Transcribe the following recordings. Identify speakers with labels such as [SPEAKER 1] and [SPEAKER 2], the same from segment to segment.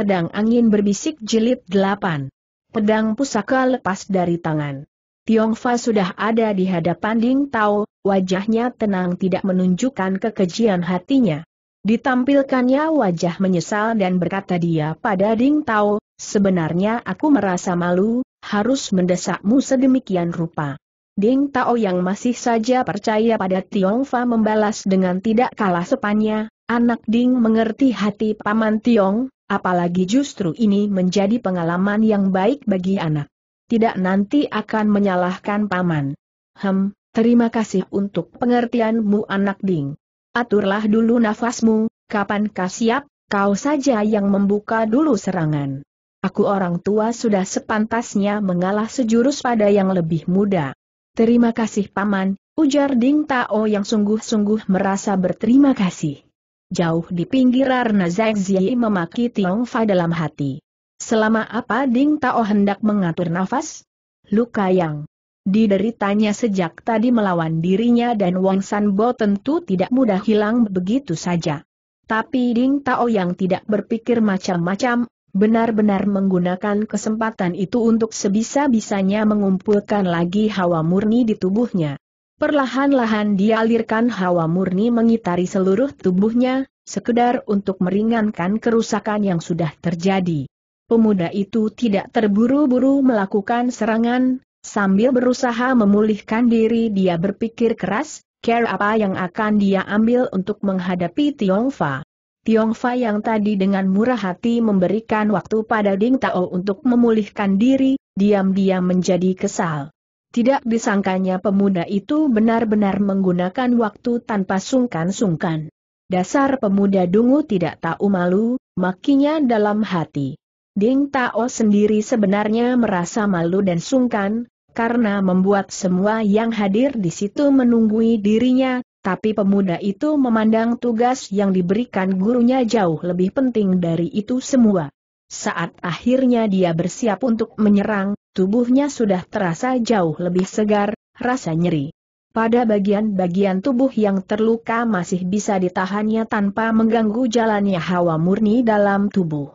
[SPEAKER 1] Pedang Angin Berbisik Jilid 8. Pedang pusaka lepas dari tangan. Tiong Fa sudah ada di hadapan Ding Tao, wajahnya tenang tidak menunjukkan kekejian hatinya. Ditampilkannya wajah menyesal dan berkata dia pada Ding Tao, sebenarnya aku merasa malu, harus mendesakmu sedemikian rupa. Ding Tao yang masih saja percaya pada Tiong Fa membalas dengan tidak kalah sepannya, anak Ding mengerti hati Paman Tiong, Apalagi justru ini menjadi pengalaman yang baik bagi anak. Tidak nanti akan menyalahkan paman. Hem, terima kasih untuk pengertianmu anak ding. Aturlah dulu nafasmu, kau siap, kau saja yang membuka dulu serangan. Aku orang tua sudah sepantasnya mengalah sejurus pada yang lebih muda. Terima kasih paman, ujar Ding Tao yang sungguh-sungguh merasa berterima kasih jauh di pinggir Arna Zagzi memaki Tiong Fa dalam hati. Selama apa Ding Tao hendak mengatur nafas? Luka yang dideritanya sejak tadi melawan dirinya dan Wang Sanbo tentu tidak mudah hilang begitu saja. Tapi Ding Tao yang tidak berpikir macam-macam, benar-benar menggunakan kesempatan itu untuk sebisa-bisanya mengumpulkan lagi hawa murni di tubuhnya. Perlahan-lahan dialirkan hawa murni mengitari seluruh tubuhnya, sekedar untuk meringankan kerusakan yang sudah terjadi. Pemuda itu tidak terburu-buru melakukan serangan, sambil berusaha memulihkan diri dia berpikir keras, care apa yang akan dia ambil untuk menghadapi Tiong Fa. Tiong Fa yang tadi dengan murah hati memberikan waktu pada Ding Tao untuk memulihkan diri, diam-diam menjadi kesal. Tidak disangkanya pemuda itu benar-benar menggunakan waktu tanpa sungkan-sungkan. Dasar pemuda dungu tidak tahu malu, makinya dalam hati. Ding Tao sendiri sebenarnya merasa malu dan sungkan, karena membuat semua yang hadir di situ menunggui dirinya, tapi pemuda itu memandang tugas yang diberikan gurunya jauh lebih penting dari itu semua. Saat akhirnya dia bersiap untuk menyerang, tubuhnya sudah terasa jauh lebih segar, rasa nyeri. Pada bagian-bagian tubuh yang terluka masih bisa ditahannya tanpa mengganggu jalannya hawa murni dalam tubuh.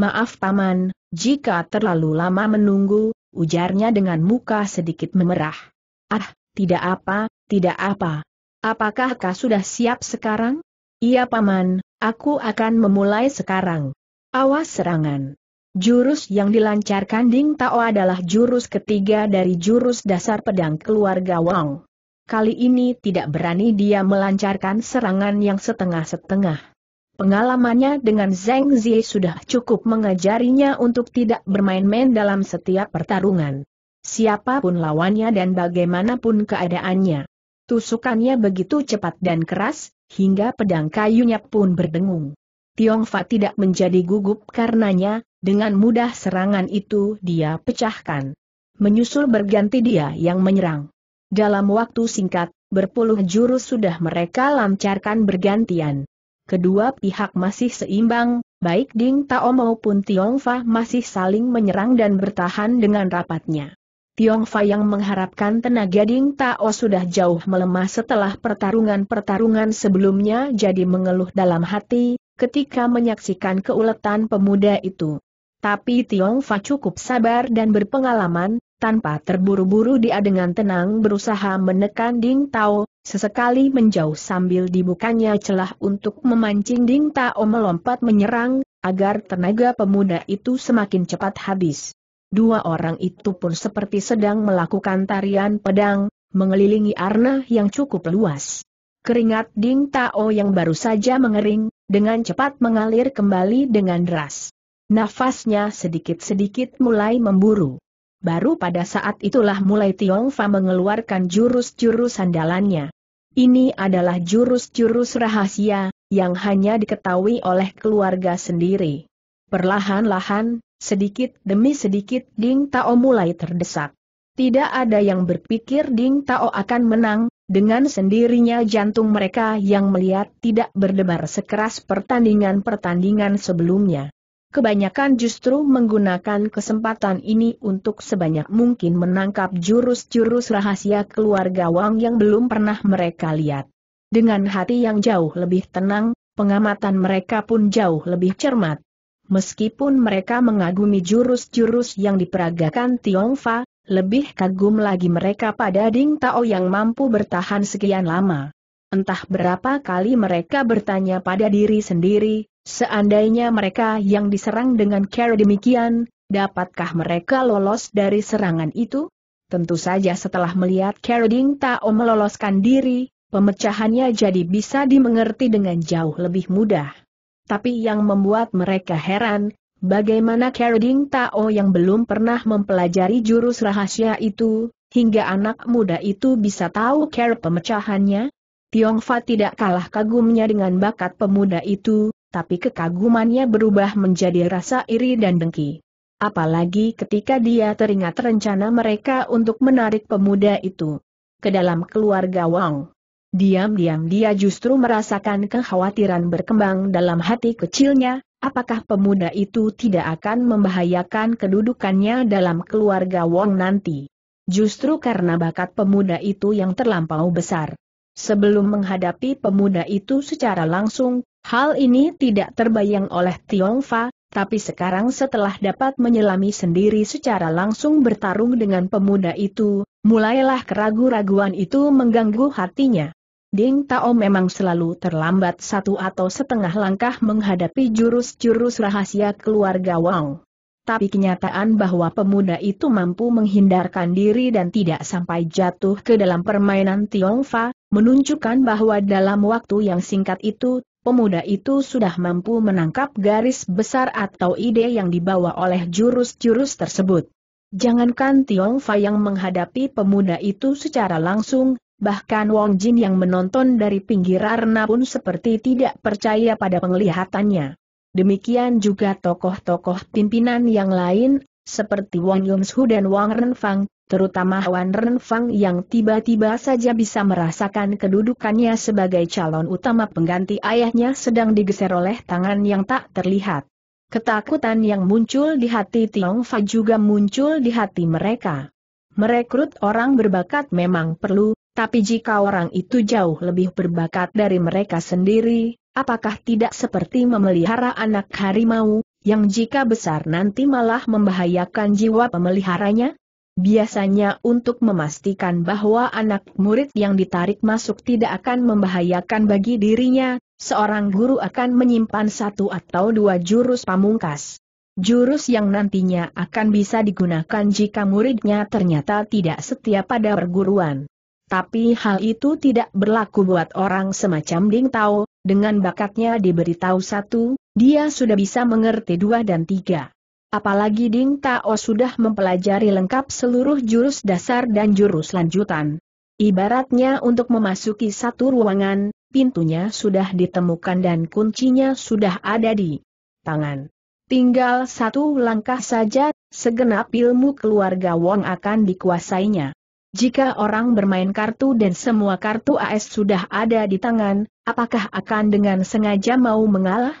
[SPEAKER 1] Maaf paman, jika terlalu lama menunggu, ujarnya dengan muka sedikit memerah. Ah, tidak apa, tidak apa. Apakah kau sudah siap sekarang? Iya paman, aku akan memulai sekarang. Awas serangan. Jurus yang dilancarkan Ding Tao adalah jurus ketiga dari jurus dasar pedang keluarga Wang. Kali ini tidak berani dia melancarkan serangan yang setengah-setengah. Pengalamannya dengan Zeng Zi sudah cukup mengajarinya untuk tidak bermain-main dalam setiap pertarungan. Siapapun lawannya dan bagaimanapun keadaannya. Tusukannya begitu cepat dan keras, hingga pedang kayunya pun berdengung. Tiong Fa tidak menjadi gugup karenanya, dengan mudah serangan itu dia pecahkan. Menyusul berganti dia yang menyerang. Dalam waktu singkat, berpuluh jurus sudah mereka lancarkan bergantian. Kedua pihak masih seimbang, baik Ding Tao maupun Tiong Fa masih saling menyerang dan bertahan dengan rapatnya. Tiong Fa yang mengharapkan tenaga Ding Tao sudah jauh melemah setelah pertarungan-pertarungan sebelumnya jadi mengeluh dalam hati, ketika menyaksikan keuletan pemuda itu. Tapi Tiong Fa cukup sabar dan berpengalaman, tanpa terburu-buru dia dengan tenang berusaha menekan Ding Tao, sesekali menjauh sambil dibukanya celah untuk memancing Ding Tao melompat menyerang, agar tenaga pemuda itu semakin cepat habis. Dua orang itu pun seperti sedang melakukan tarian pedang, mengelilingi arna yang cukup luas. Keringat Ding Tao yang baru saja mengering, dengan cepat mengalir kembali dengan deras. Nafasnya sedikit-sedikit mulai memburu. Baru pada saat itulah mulai Tiong Fa mengeluarkan jurus-jurus andalannya. Ini adalah jurus-jurus rahasia, yang hanya diketahui oleh keluarga sendiri. Perlahan-lahan, sedikit demi sedikit Ding Tao mulai terdesak. Tidak ada yang berpikir Ding Tao akan menang, dengan sendirinya jantung mereka yang melihat tidak berdebar sekeras pertandingan-pertandingan sebelumnya. Kebanyakan justru menggunakan kesempatan ini untuk sebanyak mungkin menangkap jurus-jurus rahasia keluarga Wang yang belum pernah mereka lihat. Dengan hati yang jauh lebih tenang, pengamatan mereka pun jauh lebih cermat. Meskipun mereka mengagumi jurus-jurus yang diperagakan Tiong Fa, lebih kagum lagi mereka pada Ding Tao yang mampu bertahan sekian lama. Entah berapa kali mereka bertanya pada diri sendiri, seandainya mereka yang diserang dengan cara demikian, dapatkah mereka lolos dari serangan itu? Tentu saja setelah melihat Cara Ding Tao meloloskan diri, pemecahannya jadi bisa dimengerti dengan jauh lebih mudah. Tapi yang membuat mereka heran, Bagaimana karding Tao yang belum pernah mempelajari jurus rahasia itu, hingga anak muda itu bisa tahu care pemecahannya? Tiongfa tidak kalah kagumnya dengan bakat pemuda itu, tapi kekagumannya berubah menjadi rasa iri dan dengki. Apalagi ketika dia teringat rencana mereka untuk menarik pemuda itu ke dalam keluarga Wang. Diam-diam dia justru merasakan kekhawatiran berkembang dalam hati kecilnya, apakah pemuda itu tidak akan membahayakan kedudukannya dalam keluarga Wong nanti. Justru karena bakat pemuda itu yang terlampau besar. Sebelum menghadapi pemuda itu secara langsung, hal ini tidak terbayang oleh Tiong Fa. tapi sekarang setelah dapat menyelami sendiri secara langsung bertarung dengan pemuda itu, mulailah keraguan raguan itu mengganggu hatinya. Ding Tao memang selalu terlambat satu atau setengah langkah menghadapi jurus-jurus rahasia keluarga Wang. Tapi kenyataan bahwa pemuda itu mampu menghindarkan diri dan tidak sampai jatuh ke dalam permainan Tiong Fa, menunjukkan bahwa dalam waktu yang singkat itu, pemuda itu sudah mampu menangkap garis besar atau ide yang dibawa oleh jurus-jurus tersebut. Jangankan Tiong Fa yang menghadapi pemuda itu secara langsung, bahkan Wong Jin yang menonton dari pinggir arena pun seperti tidak percaya pada penglihatannya. Demikian juga tokoh-tokoh pimpinan yang lain, seperti Wang Yumshu dan Wang Renfang, terutama Wang Renfang yang tiba-tiba saja bisa merasakan kedudukannya sebagai calon utama pengganti ayahnya sedang digeser oleh tangan yang tak terlihat. Ketakutan yang muncul di hati Tiong Fa juga muncul di hati mereka. Merekrut orang berbakat memang perlu, tapi jika orang itu jauh lebih berbakat dari mereka sendiri, apakah tidak seperti memelihara anak harimau, yang jika besar nanti malah membahayakan jiwa pemeliharanya? Biasanya untuk memastikan bahwa anak murid yang ditarik masuk tidak akan membahayakan bagi dirinya, seorang guru akan menyimpan satu atau dua jurus pamungkas. Jurus yang nantinya akan bisa digunakan jika muridnya ternyata tidak setia pada perguruan. Tapi hal itu tidak berlaku buat orang semacam Ding Tao, dengan bakatnya diberitahu satu, dia sudah bisa mengerti dua dan tiga. Apalagi Ding Tao sudah mempelajari lengkap seluruh jurus dasar dan jurus lanjutan. Ibaratnya untuk memasuki satu ruangan, pintunya sudah ditemukan dan kuncinya sudah ada di tangan. Tinggal satu langkah saja, segenap ilmu keluarga Wong akan dikuasainya. Jika orang bermain kartu dan semua kartu AS sudah ada di tangan, apakah akan dengan sengaja mau mengalah?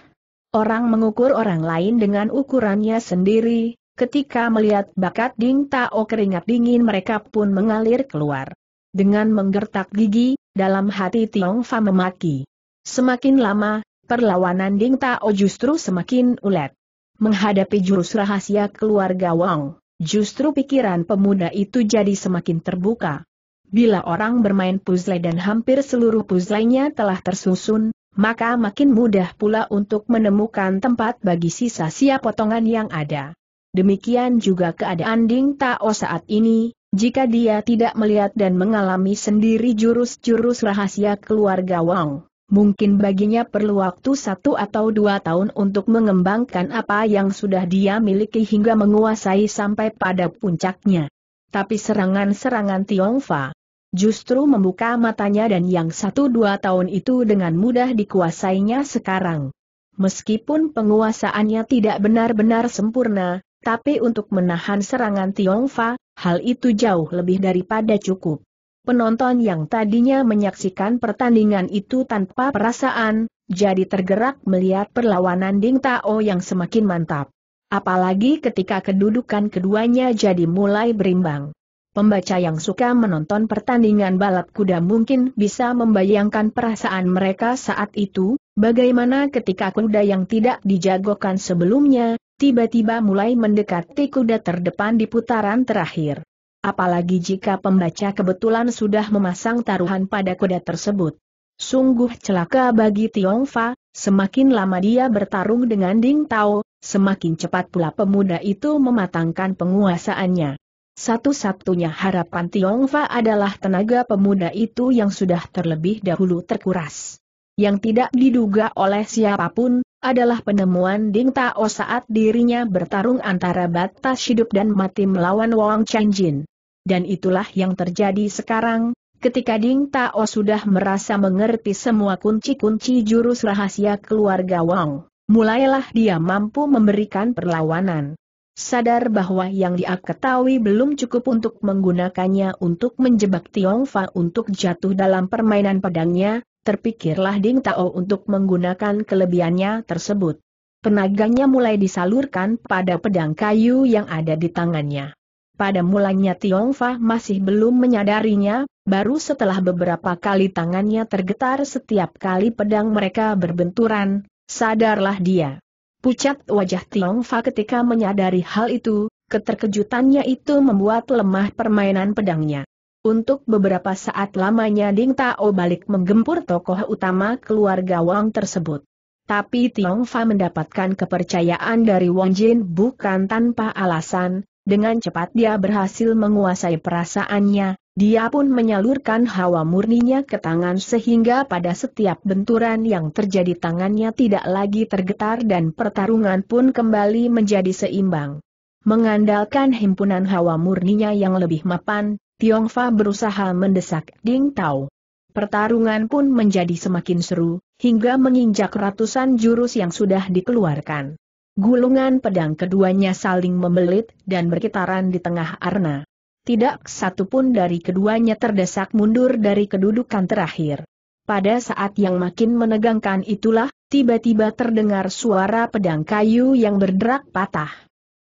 [SPEAKER 1] Orang mengukur orang lain dengan ukurannya sendiri, ketika melihat bakat Ding Tao keringat dingin mereka pun mengalir keluar. Dengan menggertak gigi, dalam hati Tiong Fa memaki. Semakin lama, perlawanan Ding Tao justru semakin ulet. Menghadapi jurus rahasia keluarga Wang, Justru pikiran pemuda itu jadi semakin terbuka. Bila orang bermain puzzle dan hampir seluruh puzzlenya telah tersusun, maka makin mudah pula untuk menemukan tempat bagi sisa-sia potongan yang ada. Demikian juga keadaan Ding Tao saat ini, jika dia tidak melihat dan mengalami sendiri jurus-jurus rahasia keluarga Wang. Mungkin baginya perlu waktu satu atau dua tahun untuk mengembangkan apa yang sudah dia miliki hingga menguasai sampai pada puncaknya. Tapi serangan-serangan Tiongfa justru membuka matanya dan yang satu dua tahun itu dengan mudah dikuasainya sekarang. Meskipun penguasaannya tidak benar-benar sempurna, tapi untuk menahan serangan Tiongfa, hal itu jauh lebih daripada cukup. Penonton yang tadinya menyaksikan pertandingan itu tanpa perasaan, jadi tergerak melihat perlawanan Ding Tao yang semakin mantap. Apalagi ketika kedudukan keduanya jadi mulai berimbang. Pembaca yang suka menonton pertandingan balap kuda mungkin bisa membayangkan perasaan mereka saat itu, bagaimana ketika kuda yang tidak dijagokan sebelumnya, tiba-tiba mulai mendekati kuda terdepan di putaran terakhir apalagi jika pembaca kebetulan sudah memasang taruhan pada kuda tersebut. Sungguh celaka bagi Tiongfa, semakin lama dia bertarung dengan Ding Tao, semakin cepat pula pemuda itu mematangkan penguasaannya. Satu-satunya harapan Tiongfa adalah tenaga pemuda itu yang sudah terlebih dahulu terkuras. Yang tidak diduga oleh siapapun, adalah penemuan Ding Tao saat dirinya bertarung antara batas hidup dan mati melawan Wang Changjin dan itulah yang terjadi sekarang, ketika Ding Tao sudah merasa mengerti semua kunci-kunci jurus rahasia keluarga Wang. Mulailah dia mampu memberikan perlawanan. Sadar bahwa yang dia ketahui belum cukup untuk menggunakannya untuk menjebak Tiong Fa untuk jatuh dalam permainan pedangnya, terpikirlah Ding Tao untuk menggunakan kelebihannya tersebut. Tenaganya mulai disalurkan pada pedang kayu yang ada di tangannya. Pada mulanya Tiong Fa masih belum menyadarinya, baru setelah beberapa kali tangannya tergetar setiap kali pedang mereka berbenturan, sadarlah dia. Pucat wajah Tiong Fa ketika menyadari hal itu, keterkejutannya itu membuat lemah permainan pedangnya. Untuk beberapa saat lamanya Ding Tao balik menggempur tokoh utama keluarga Wang tersebut. Tapi Tiong Fa mendapatkan kepercayaan dari Wang Jin bukan tanpa alasan, dengan cepat dia berhasil menguasai perasaannya, dia pun menyalurkan hawa murninya ke tangan sehingga pada setiap benturan yang terjadi tangannya tidak lagi tergetar dan pertarungan pun kembali menjadi seimbang. Mengandalkan himpunan hawa murninya yang lebih mapan, Tiongfa berusaha mendesak Ding Tao. Pertarungan pun menjadi semakin seru, hingga menginjak ratusan jurus yang sudah dikeluarkan. Gulungan pedang keduanya saling membelit dan berkitaran di tengah arna. Tidak satu pun dari keduanya terdesak mundur dari kedudukan terakhir. Pada saat yang makin menegangkan itulah, tiba-tiba terdengar suara pedang kayu yang berderak patah.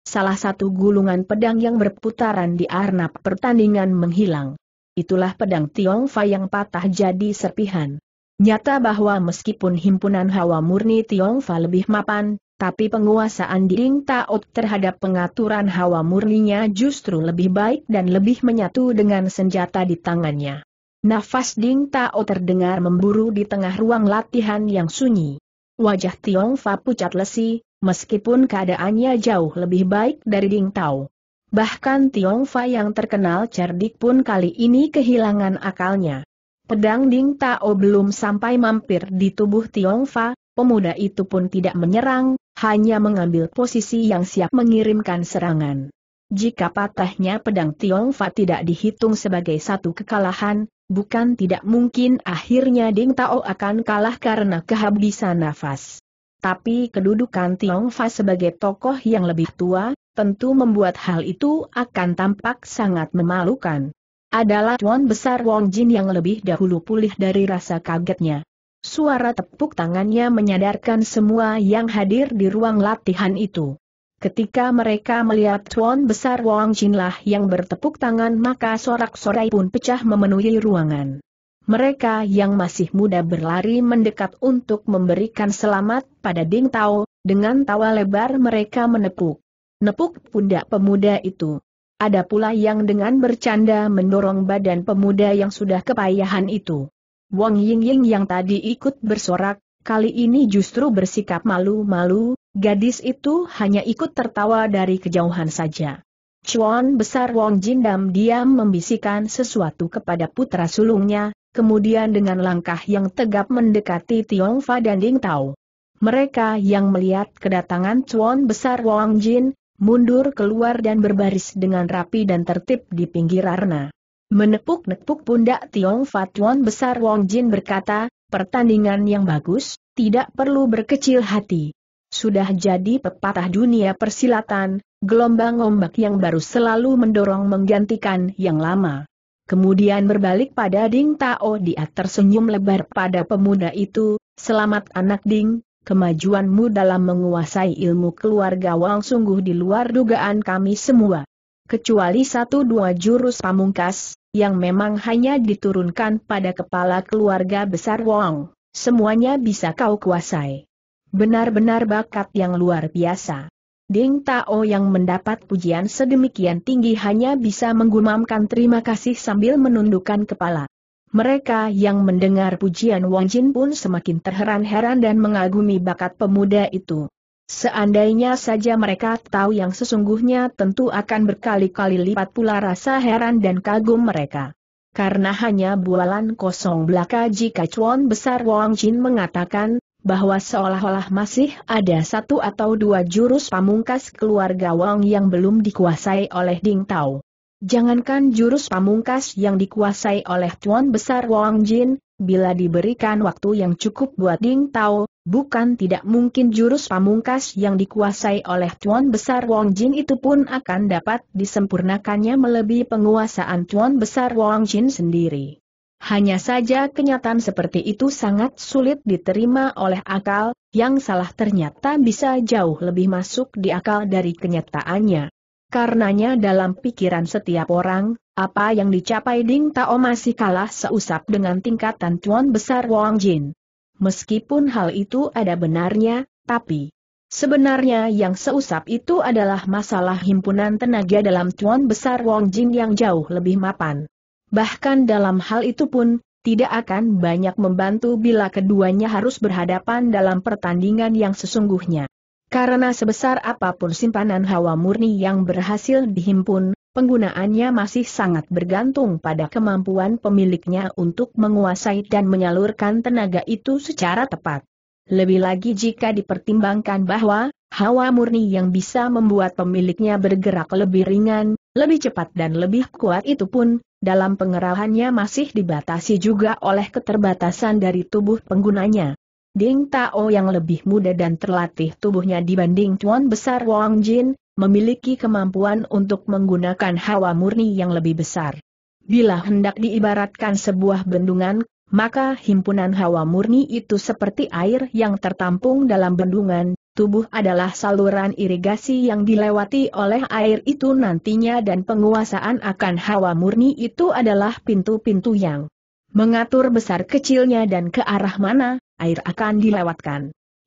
[SPEAKER 1] Salah satu gulungan pedang yang berputaran di arnab pertandingan menghilang. Itulah pedang Tiong Fa yang patah jadi serpihan. Nyata bahwa meskipun himpunan hawa murni Tiong Fa lebih mapan, tapi penguasaan Ding Taot terhadap pengaturan hawa murninya justru lebih baik dan lebih menyatu dengan senjata di tangannya. Nafas Ding Taot terdengar memburu di tengah ruang latihan yang sunyi. Wajah Tiong Fa pucat lesi, meskipun keadaannya jauh lebih baik dari Ding Tao. Bahkan Tiong Fa yang terkenal cerdik pun kali ini kehilangan akalnya. Pedang Ding Tao belum sampai mampir di tubuh Tiong Fa, pemuda itu pun tidak menyerang, hanya mengambil posisi yang siap mengirimkan serangan. Jika patahnya pedang Tiongfa tidak dihitung sebagai satu kekalahan, bukan tidak mungkin akhirnya Ding Tao akan kalah karena kehabisan nafas. Tapi kedudukan Tiongfa sebagai tokoh yang lebih tua, tentu membuat hal itu akan tampak sangat memalukan adalah tuan besar Wong Jin yang lebih dahulu pulih dari rasa kagetnya. Suara tepuk tangannya menyadarkan semua yang hadir di ruang latihan itu. Ketika mereka melihat Tuan Besar Wang Chinlah yang bertepuk tangan maka sorak-sorai pun pecah memenuhi ruangan. Mereka yang masih muda berlari mendekat untuk memberikan selamat pada Ding Tao, dengan tawa lebar mereka menepuk. Nepuk pundak pemuda itu. Ada pula yang dengan bercanda mendorong badan pemuda yang sudah kepayahan itu. Wong Yingying yang tadi ikut bersorak, kali ini justru bersikap malu-malu, gadis itu hanya ikut tertawa dari kejauhan saja. Chuan besar Wong Jindam diam membisikkan sesuatu kepada putra sulungnya, kemudian dengan langkah yang tegap mendekati Tiong Fa dan Ding Tao. Mereka yang melihat kedatangan Chuan besar Wang Jin, mundur keluar dan berbaris dengan rapi dan tertib di pinggir arna. Menepuk-nepuk pundak Tiong Fatuan besar Wong Jin berkata, pertandingan yang bagus, tidak perlu berkecil hati. Sudah jadi pepatah dunia persilatan, gelombang ombak yang baru selalu mendorong menggantikan yang lama. Kemudian berbalik pada Ding Tao dia tersenyum lebar pada pemuda itu, selamat anak Ding, kemajuanmu dalam menguasai ilmu keluarga Wang sungguh di luar dugaan kami semua kecuali satu dua jurus pamungkas, yang memang hanya diturunkan pada kepala keluarga besar Wong, semuanya bisa kau kuasai. Benar-benar bakat yang luar biasa. Ding Tao yang mendapat pujian sedemikian tinggi hanya bisa menggumamkan terima kasih sambil menundukkan kepala. Mereka yang mendengar pujian Wang Jin pun semakin terheran-heran dan mengagumi bakat pemuda itu. Seandainya saja mereka tahu yang sesungguhnya tentu akan berkali-kali lipat pula rasa heran dan kagum mereka. Karena hanya bualan kosong belaka jika cuan Besar Wang Jin mengatakan, bahwa seolah-olah masih ada satu atau dua jurus pamungkas keluarga Wang yang belum dikuasai oleh Ding Tao. Jangankan jurus pamungkas yang dikuasai oleh Tuan Besar Wang Jin, bila diberikan waktu yang cukup buat Ding Tao, bukan tidak mungkin jurus pamungkas yang dikuasai oleh Tuan Besar Wang Jin itu pun akan dapat disempurnakannya melebihi penguasaan Tuan Besar Wang Jin sendiri. Hanya saja kenyataan seperti itu sangat sulit diterima oleh akal, yang salah ternyata bisa jauh lebih masuk di akal dari kenyataannya. Karenanya dalam pikiran setiap orang, apa yang dicapai Ding Tao masih kalah seusap dengan tingkatan tuan besar Wang Jin. Meskipun hal itu ada benarnya, tapi sebenarnya yang seusap itu adalah masalah himpunan tenaga dalam tuan besar Wang Jin yang jauh lebih mapan. Bahkan dalam hal itu pun, tidak akan banyak membantu bila keduanya harus berhadapan dalam pertandingan yang sesungguhnya. Karena sebesar apapun simpanan hawa murni yang berhasil dihimpun, penggunaannya masih sangat bergantung pada kemampuan pemiliknya untuk menguasai dan menyalurkan tenaga itu secara tepat. Lebih lagi jika dipertimbangkan bahwa hawa murni yang bisa membuat pemiliknya bergerak lebih ringan, lebih cepat dan lebih kuat itu pun, dalam pengerahannya masih dibatasi juga oleh keterbatasan dari tubuh penggunanya. Ding Tao yang lebih muda dan terlatih tubuhnya dibanding Tuan Besar Wang Jin, memiliki kemampuan untuk menggunakan hawa murni yang lebih besar. Bila hendak diibaratkan sebuah bendungan, maka himpunan hawa murni itu seperti air yang tertampung dalam bendungan, tubuh adalah saluran irigasi yang dilewati oleh air itu nantinya dan penguasaan akan hawa murni itu adalah pintu-pintu yang mengatur besar kecilnya dan ke arah mana, air akan dilewatkan.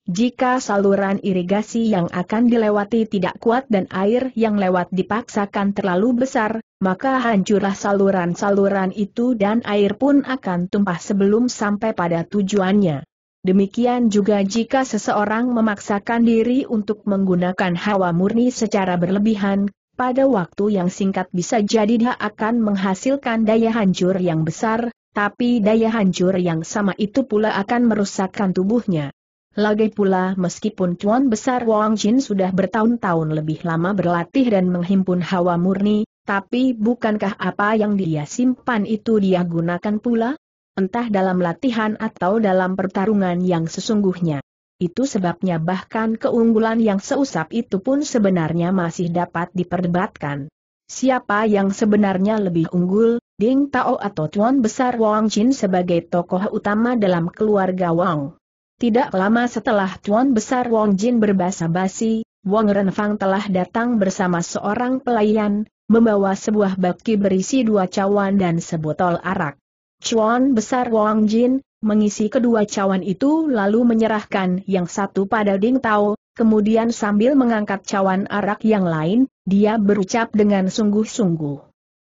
[SPEAKER 1] Jika saluran irigasi yang akan dilewati tidak kuat dan air yang lewat dipaksakan terlalu besar, maka hancurlah saluran-saluran itu dan air pun akan tumpah sebelum sampai pada tujuannya. Demikian juga jika seseorang memaksakan diri untuk menggunakan hawa murni secara berlebihan, pada waktu yang singkat bisa jadi dia akan menghasilkan daya hancur yang besar, tapi daya hancur yang sama itu pula akan merusakkan tubuhnya. Lagi pula meskipun Tuan Besar Wang Jin sudah bertahun-tahun lebih lama berlatih dan menghimpun hawa murni, tapi bukankah apa yang dia simpan itu dia gunakan pula? Entah dalam latihan atau dalam pertarungan yang sesungguhnya. Itu sebabnya bahkan keunggulan yang seusap itu pun sebenarnya masih dapat diperdebatkan. Siapa yang sebenarnya lebih unggul, Ding Tao atau Tuan Besar Wang Jin sebagai tokoh utama dalam keluarga Wang. Tidak lama setelah Tuan Besar Wang Jin berbahasa basi, Wang Renfang telah datang bersama seorang pelayan, membawa sebuah baki berisi dua cawan dan sebotol arak. Tuan Besar Wang Jin, mengisi kedua cawan itu lalu menyerahkan yang satu pada Ding Tao, kemudian sambil mengangkat cawan arak yang lain, dia berucap dengan sungguh-sungguh.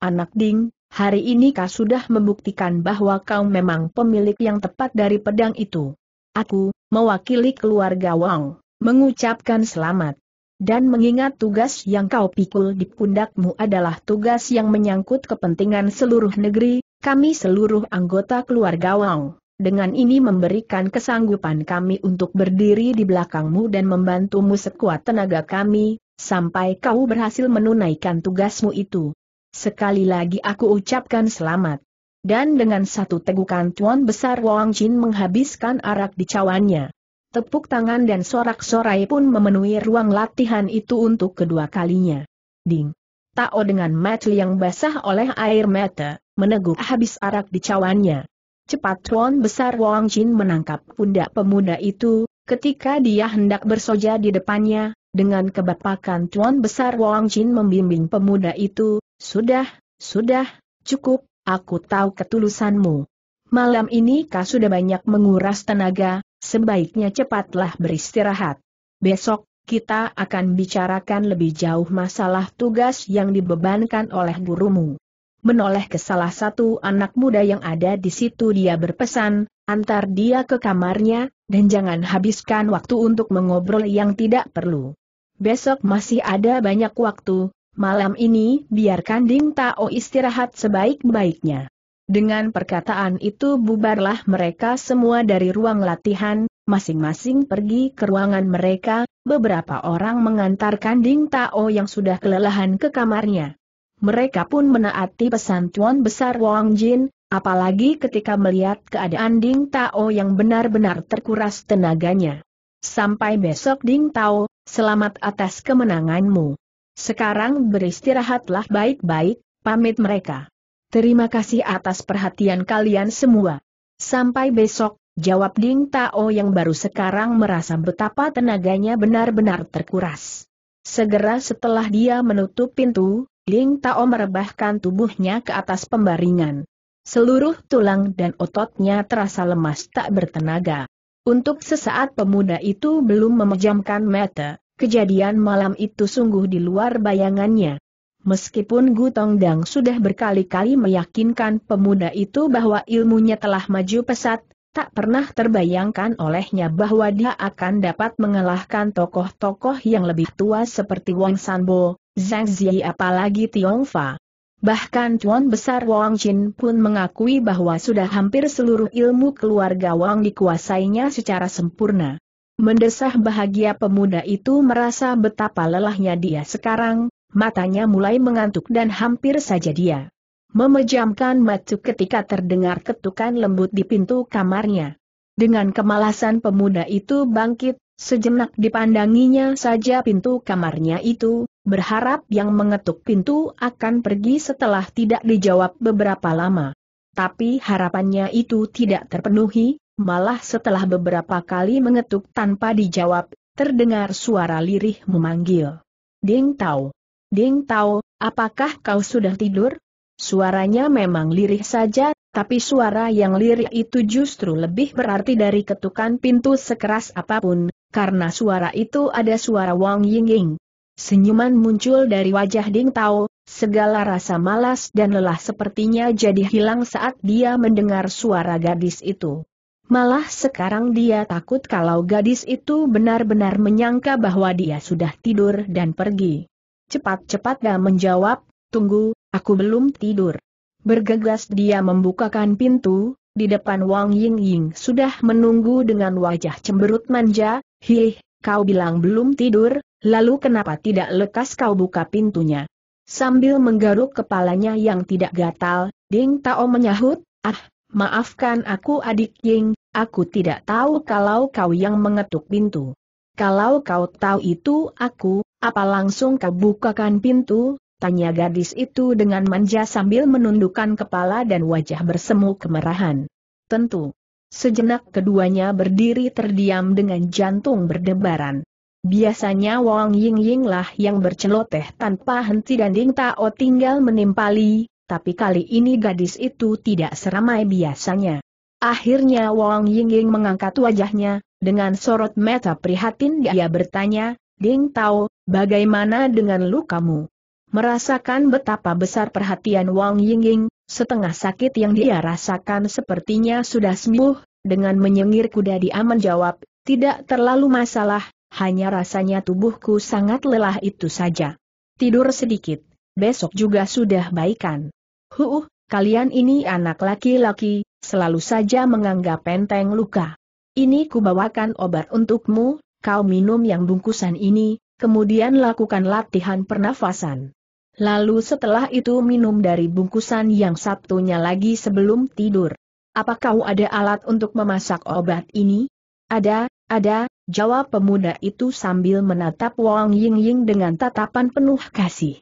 [SPEAKER 1] Anak Ding, Hari ini kau sudah membuktikan bahwa kau memang pemilik yang tepat dari pedang itu. Aku, mewakili keluarga Wang, mengucapkan selamat. Dan mengingat tugas yang kau pikul di pundakmu adalah tugas yang menyangkut kepentingan seluruh negeri, kami seluruh anggota keluarga Wang, dengan ini memberikan kesanggupan kami untuk berdiri di belakangmu dan membantumu sekuat tenaga kami, sampai kau berhasil menunaikan tugasmu itu. Sekali lagi aku ucapkan selamat. Dan dengan satu tegukan tuan besar Wang Jin menghabiskan arak di cawannya. Tepuk tangan dan sorak-sorai pun memenuhi ruang latihan itu untuk kedua kalinya. Ding. Tao dengan mata yang basah oleh air mata, meneguk habis arak di cawannya. Cepat tuan besar Wang Jin menangkap pundak pemuda itu, ketika dia hendak bersoja di depannya, dengan kebapakan tuan besar Wang Jin membimbing pemuda itu, sudah, sudah, cukup, aku tahu ketulusanmu. Malam ini kau sudah banyak menguras tenaga, sebaiknya cepatlah beristirahat. Besok, kita akan bicarakan lebih jauh masalah tugas yang dibebankan oleh gurumu. Menoleh ke salah satu anak muda yang ada di situ dia berpesan, antar dia ke kamarnya, dan jangan habiskan waktu untuk mengobrol yang tidak perlu. Besok masih ada banyak waktu, Malam ini, biarkan Ding Tao istirahat sebaik-baiknya. Dengan perkataan itu bubarlah mereka semua dari ruang latihan, masing-masing pergi ke ruangan mereka, beberapa orang mengantarkan Ding Tao yang sudah kelelahan ke kamarnya. Mereka pun menaati pesan Tuan Besar Wang Jin, apalagi ketika melihat keadaan Ding Tao yang benar-benar terkuras tenaganya. Sampai besok Ding Tao, selamat atas kemenanganmu. Sekarang beristirahatlah baik-baik, pamit mereka. Terima kasih atas perhatian kalian semua. Sampai besok, jawab Ding Tao yang baru sekarang merasa betapa tenaganya benar-benar terkuras. Segera setelah dia menutup pintu, Ding Tao merebahkan tubuhnya ke atas pembaringan. Seluruh tulang dan ototnya terasa lemas tak bertenaga. Untuk sesaat pemuda itu belum memejamkan mata, Kejadian malam itu sungguh di luar bayangannya. Meskipun Gutong Dang sudah berkali-kali meyakinkan pemuda itu bahwa ilmunya telah maju pesat, tak pernah terbayangkan olehnya bahwa dia akan dapat mengalahkan tokoh-tokoh yang lebih tua seperti Wang Sanbo, Zhang Ziyi apalagi Tiong Fa. Bahkan Tuan Besar Wang Jin pun mengakui bahwa sudah hampir seluruh ilmu keluarga Wang dikuasainya secara sempurna. Mendesah bahagia pemuda itu merasa betapa lelahnya dia sekarang, matanya mulai mengantuk dan hampir saja dia memejamkan mata ketika terdengar ketukan lembut di pintu kamarnya. Dengan kemalasan pemuda itu bangkit, sejenak dipandanginya saja pintu kamarnya itu, berharap yang mengetuk pintu akan pergi setelah tidak dijawab beberapa lama. Tapi harapannya itu tidak terpenuhi, malah setelah beberapa kali mengetuk tanpa dijawab, terdengar suara lirih memanggil. Ding Tao. Ding Tao, apakah kau sudah tidur? Suaranya memang lirih saja, tapi suara yang lirih itu justru lebih berarti dari ketukan pintu sekeras apapun, karena suara itu ada suara Wang Yingying. Senyuman muncul dari wajah Ding Tao, segala rasa malas dan lelah sepertinya jadi hilang saat dia mendengar suara gadis itu. Malah sekarang dia takut kalau gadis itu benar-benar menyangka bahwa dia sudah tidur dan pergi. Cepat-cepat dia menjawab, tunggu, aku belum tidur. Bergegas dia membukakan pintu, di depan Wang Ying Ying sudah menunggu dengan wajah cemberut manja, hih, kau bilang belum tidur, lalu kenapa tidak lekas kau buka pintunya? Sambil menggaruk kepalanya yang tidak gatal, Ding Tao menyahut, ah, Maafkan aku adik Ying, aku tidak tahu kalau kau yang mengetuk pintu. Kalau kau tahu itu aku, apa langsung kau bukakan pintu? Tanya gadis itu dengan manja sambil menundukkan kepala dan wajah bersemu kemerahan. Tentu. Sejenak keduanya berdiri terdiam dengan jantung berdebaran. Biasanya Wang Ying Ying lah yang berceloteh tanpa henti dan Ding Tao tinggal menimpali, tapi kali ini gadis itu tidak seramai biasanya. Akhirnya Wang Yingying mengangkat wajahnya, dengan sorot mata prihatin dia bertanya, Ding Tao, bagaimana dengan lukamu? Merasakan betapa besar perhatian Wang Yingying, setengah sakit yang dia rasakan sepertinya sudah sembuh, dengan menyengir kuda dia menjawab, tidak terlalu masalah, hanya rasanya tubuhku sangat lelah itu saja. Tidur sedikit, besok juga sudah baikan. Huh, kalian ini anak laki-laki, selalu saja menganggap penteng luka. Ini kubawakan obat untukmu, kau minum yang bungkusan ini, kemudian lakukan latihan pernafasan. Lalu setelah itu minum dari bungkusan yang satunya lagi sebelum tidur. Apa kau ada alat untuk memasak obat ini? Ada, ada, jawab pemuda itu sambil menatap Wang Yingying dengan tatapan penuh kasih.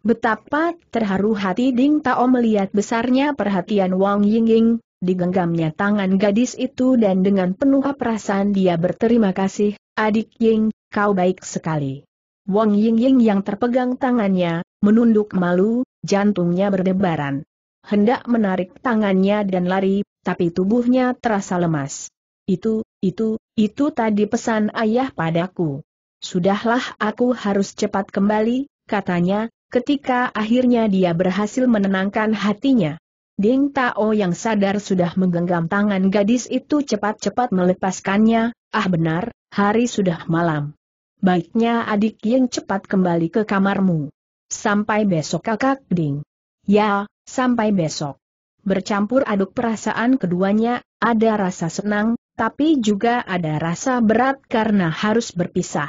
[SPEAKER 1] Betapa terharu hati Ding Tao melihat besarnya perhatian Wang Yingying, digenggamnya tangan gadis itu dan dengan penuh perasaan dia berterima kasih, adik Ying, kau baik sekali. Wang Yingying yang terpegang tangannya, menunduk malu, jantungnya berdebaran. Hendak menarik tangannya dan lari, tapi tubuhnya terasa lemas. Itu, itu, itu tadi pesan ayah padaku. Sudahlah aku harus cepat kembali, katanya, ketika akhirnya dia berhasil menenangkan hatinya. Ding Tao yang sadar sudah menggenggam tangan gadis itu cepat-cepat melepaskannya, ah benar, hari sudah malam. Baiknya adik yang cepat kembali ke kamarmu. Sampai besok kakak Ding. Ya, sampai besok. Bercampur aduk perasaan keduanya, ada rasa senang, tapi juga ada rasa berat karena harus berpisah.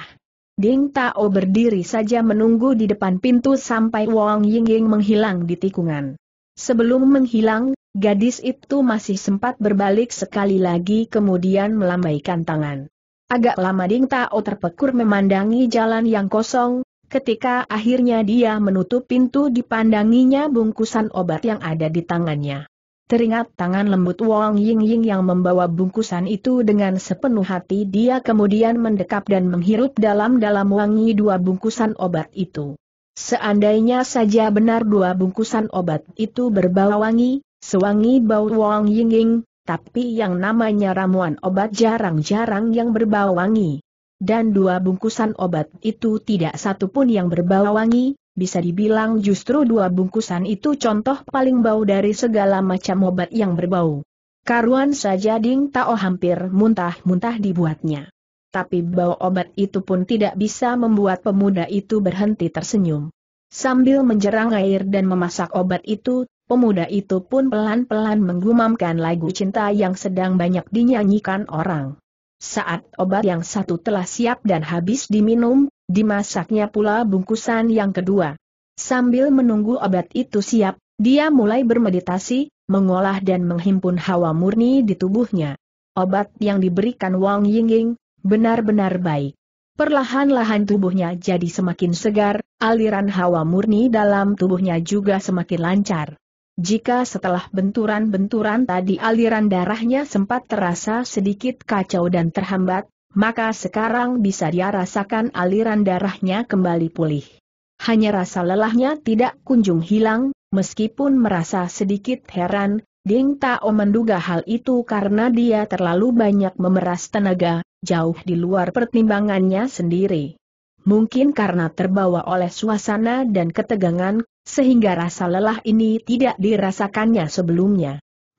[SPEAKER 1] Ding Tao berdiri saja menunggu di depan pintu sampai Wang Yingying menghilang di tikungan. Sebelum menghilang, gadis itu masih sempat berbalik sekali lagi kemudian melambaikan tangan. Agak lama Ding Tao terpekur memandangi jalan yang kosong, ketika akhirnya dia menutup pintu dipandanginya bungkusan obat yang ada di tangannya. Teringat tangan lembut Wang Ying Ying yang membawa bungkusan itu dengan sepenuh hati dia kemudian mendekap dan menghirup dalam-dalam wangi dua bungkusan obat itu. Seandainya saja benar dua bungkusan obat itu berbau wangi, sewangi bau Wang Ying Ying, tapi yang namanya ramuan obat jarang-jarang yang berbau wangi. Dan dua bungkusan obat itu tidak satu pun yang berbau wangi, bisa dibilang justru dua bungkusan itu contoh paling bau dari segala macam obat yang berbau. Karuan saja Ding Tao hampir muntah-muntah dibuatnya. Tapi bau obat itu pun tidak bisa membuat pemuda itu berhenti tersenyum. Sambil menjerang air dan memasak obat itu, pemuda itu pun pelan-pelan menggumamkan lagu cinta yang sedang banyak dinyanyikan orang. Saat obat yang satu telah siap dan habis diminum, dimasaknya pula bungkusan yang kedua. Sambil menunggu obat itu siap, dia mulai bermeditasi, mengolah dan menghimpun hawa murni di tubuhnya. Obat yang diberikan Wang Yingying, benar-benar baik. Perlahan-lahan tubuhnya jadi semakin segar, aliran hawa murni dalam tubuhnya juga semakin lancar. Jika setelah benturan-benturan tadi aliran darahnya sempat terasa sedikit kacau dan terhambat, maka sekarang bisa dia rasakan aliran darahnya kembali pulih. Hanya rasa lelahnya tidak kunjung hilang, meskipun merasa sedikit heran, Ding Tao menduga hal itu karena dia terlalu banyak memeras tenaga, jauh di luar pertimbangannya sendiri. Mungkin karena terbawa oleh suasana dan ketegangan, sehingga rasa lelah ini tidak dirasakannya sebelumnya.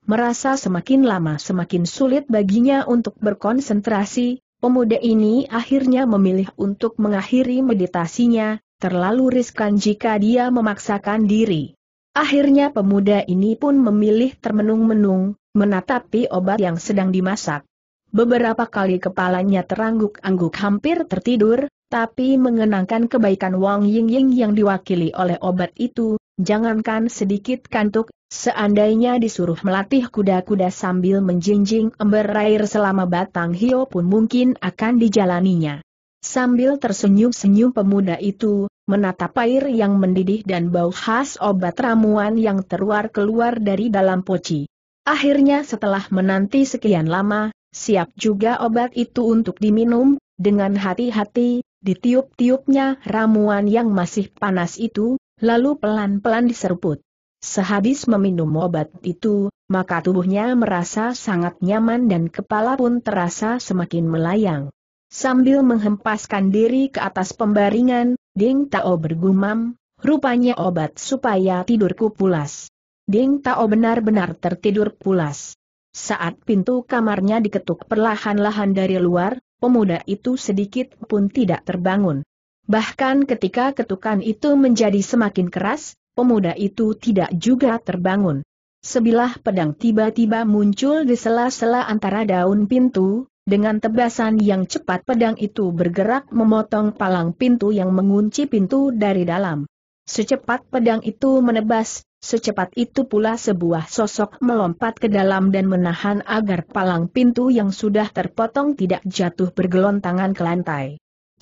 [SPEAKER 1] Merasa semakin lama semakin sulit baginya untuk berkonsentrasi, Pemuda ini akhirnya memilih untuk mengakhiri meditasinya, terlalu riskan jika dia memaksakan diri. Akhirnya pemuda ini pun memilih termenung-menung, menatapi obat yang sedang dimasak. Beberapa kali kepalanya terangguk-angguk hampir tertidur, tapi mengenangkan kebaikan Wang Yingying yang diwakili oleh obat itu, jangankan sedikit kantuk, Seandainya disuruh melatih kuda-kuda sambil menjinjing ember air selama batang hio pun mungkin akan dijalaninya. Sambil tersenyum-senyum pemuda itu, menatap air yang mendidih dan bau khas obat ramuan yang teruar keluar dari dalam poci. Akhirnya setelah menanti sekian lama, siap juga obat itu untuk diminum, dengan hati-hati, ditiup-tiupnya ramuan yang masih panas itu, lalu pelan-pelan diserput. Sehabis meminum obat itu, maka tubuhnya merasa sangat nyaman dan kepala pun terasa semakin melayang. Sambil menghempaskan diri ke atas pembaringan, Ding Tao bergumam, rupanya obat supaya tidurku pulas. Ding Tao benar-benar tertidur pulas. Saat pintu kamarnya diketuk perlahan-lahan dari luar, pemuda itu sedikit pun tidak terbangun. Bahkan ketika ketukan itu menjadi semakin keras, pemuda itu tidak juga terbangun. Sebilah pedang tiba-tiba muncul di sela-sela antara daun pintu, dengan tebasan yang cepat pedang itu bergerak memotong palang pintu yang mengunci pintu dari dalam. Secepat pedang itu menebas, secepat itu pula sebuah sosok melompat ke dalam dan menahan agar palang pintu yang sudah terpotong tidak jatuh bergelontangan ke lantai.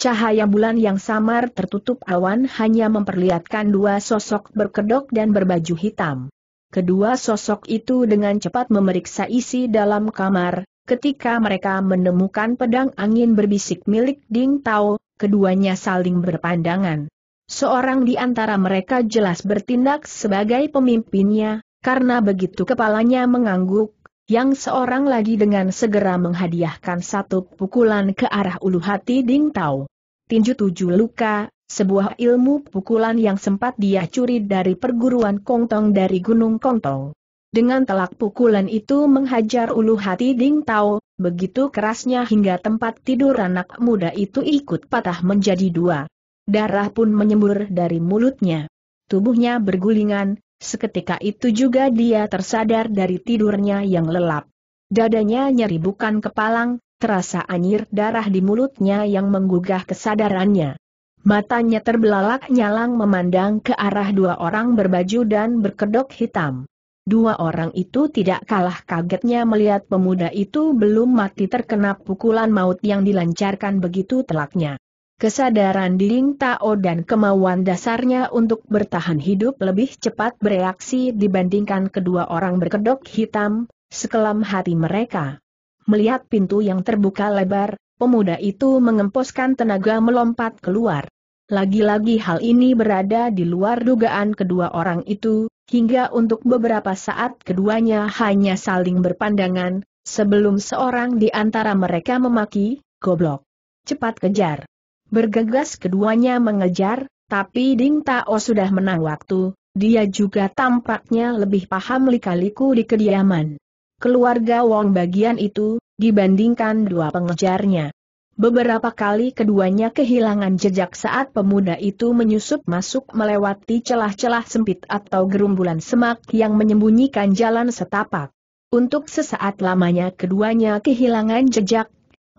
[SPEAKER 1] Cahaya bulan yang samar tertutup awan hanya memperlihatkan dua sosok berkedok dan berbaju hitam. Kedua sosok itu dengan cepat memeriksa isi dalam kamar, ketika mereka menemukan pedang angin berbisik milik Ding Tao, keduanya saling berpandangan. Seorang di antara mereka jelas bertindak sebagai pemimpinnya, karena begitu kepalanya mengangguk, yang seorang lagi dengan segera menghadiahkan satu pukulan ke arah ulu hati Ding Tao. Tinju tujuh luka, sebuah ilmu pukulan yang sempat dia curi dari perguruan Kongtong dari Gunung Kongtong. Dengan telak pukulan itu menghajar ulu hati Ding Tao, begitu kerasnya hingga tempat tidur anak muda itu ikut patah menjadi dua. Darah pun menyembur dari mulutnya. Tubuhnya bergulingan, Seketika itu juga dia tersadar dari tidurnya yang lelap. Dadanya nyeri bukan kepalang, terasa anyir darah di mulutnya yang menggugah kesadarannya. Matanya terbelalak nyalang memandang ke arah dua orang berbaju dan berkedok hitam. Dua orang itu tidak kalah kagetnya melihat pemuda itu belum mati terkena pukulan maut yang dilancarkan begitu telaknya. Kesadaran diri Tao dan kemauan dasarnya untuk bertahan hidup lebih cepat bereaksi dibandingkan kedua orang berkedok hitam, sekelam hati mereka. Melihat pintu yang terbuka lebar, pemuda itu mengemposkan tenaga melompat keluar. Lagi-lagi hal ini berada di luar dugaan kedua orang itu, hingga untuk beberapa saat keduanya hanya saling berpandangan, sebelum seorang di antara mereka memaki, goblok. Cepat kejar. Bergegas keduanya mengejar, tapi Ding Tao sudah menang waktu, dia juga tampaknya lebih paham likaliku di kediaman. Keluarga Wong bagian itu, dibandingkan dua pengejarnya. Beberapa kali keduanya kehilangan jejak saat pemuda itu menyusup masuk melewati celah-celah sempit atau gerumbulan semak yang menyembunyikan jalan setapak. Untuk sesaat lamanya keduanya kehilangan jejak,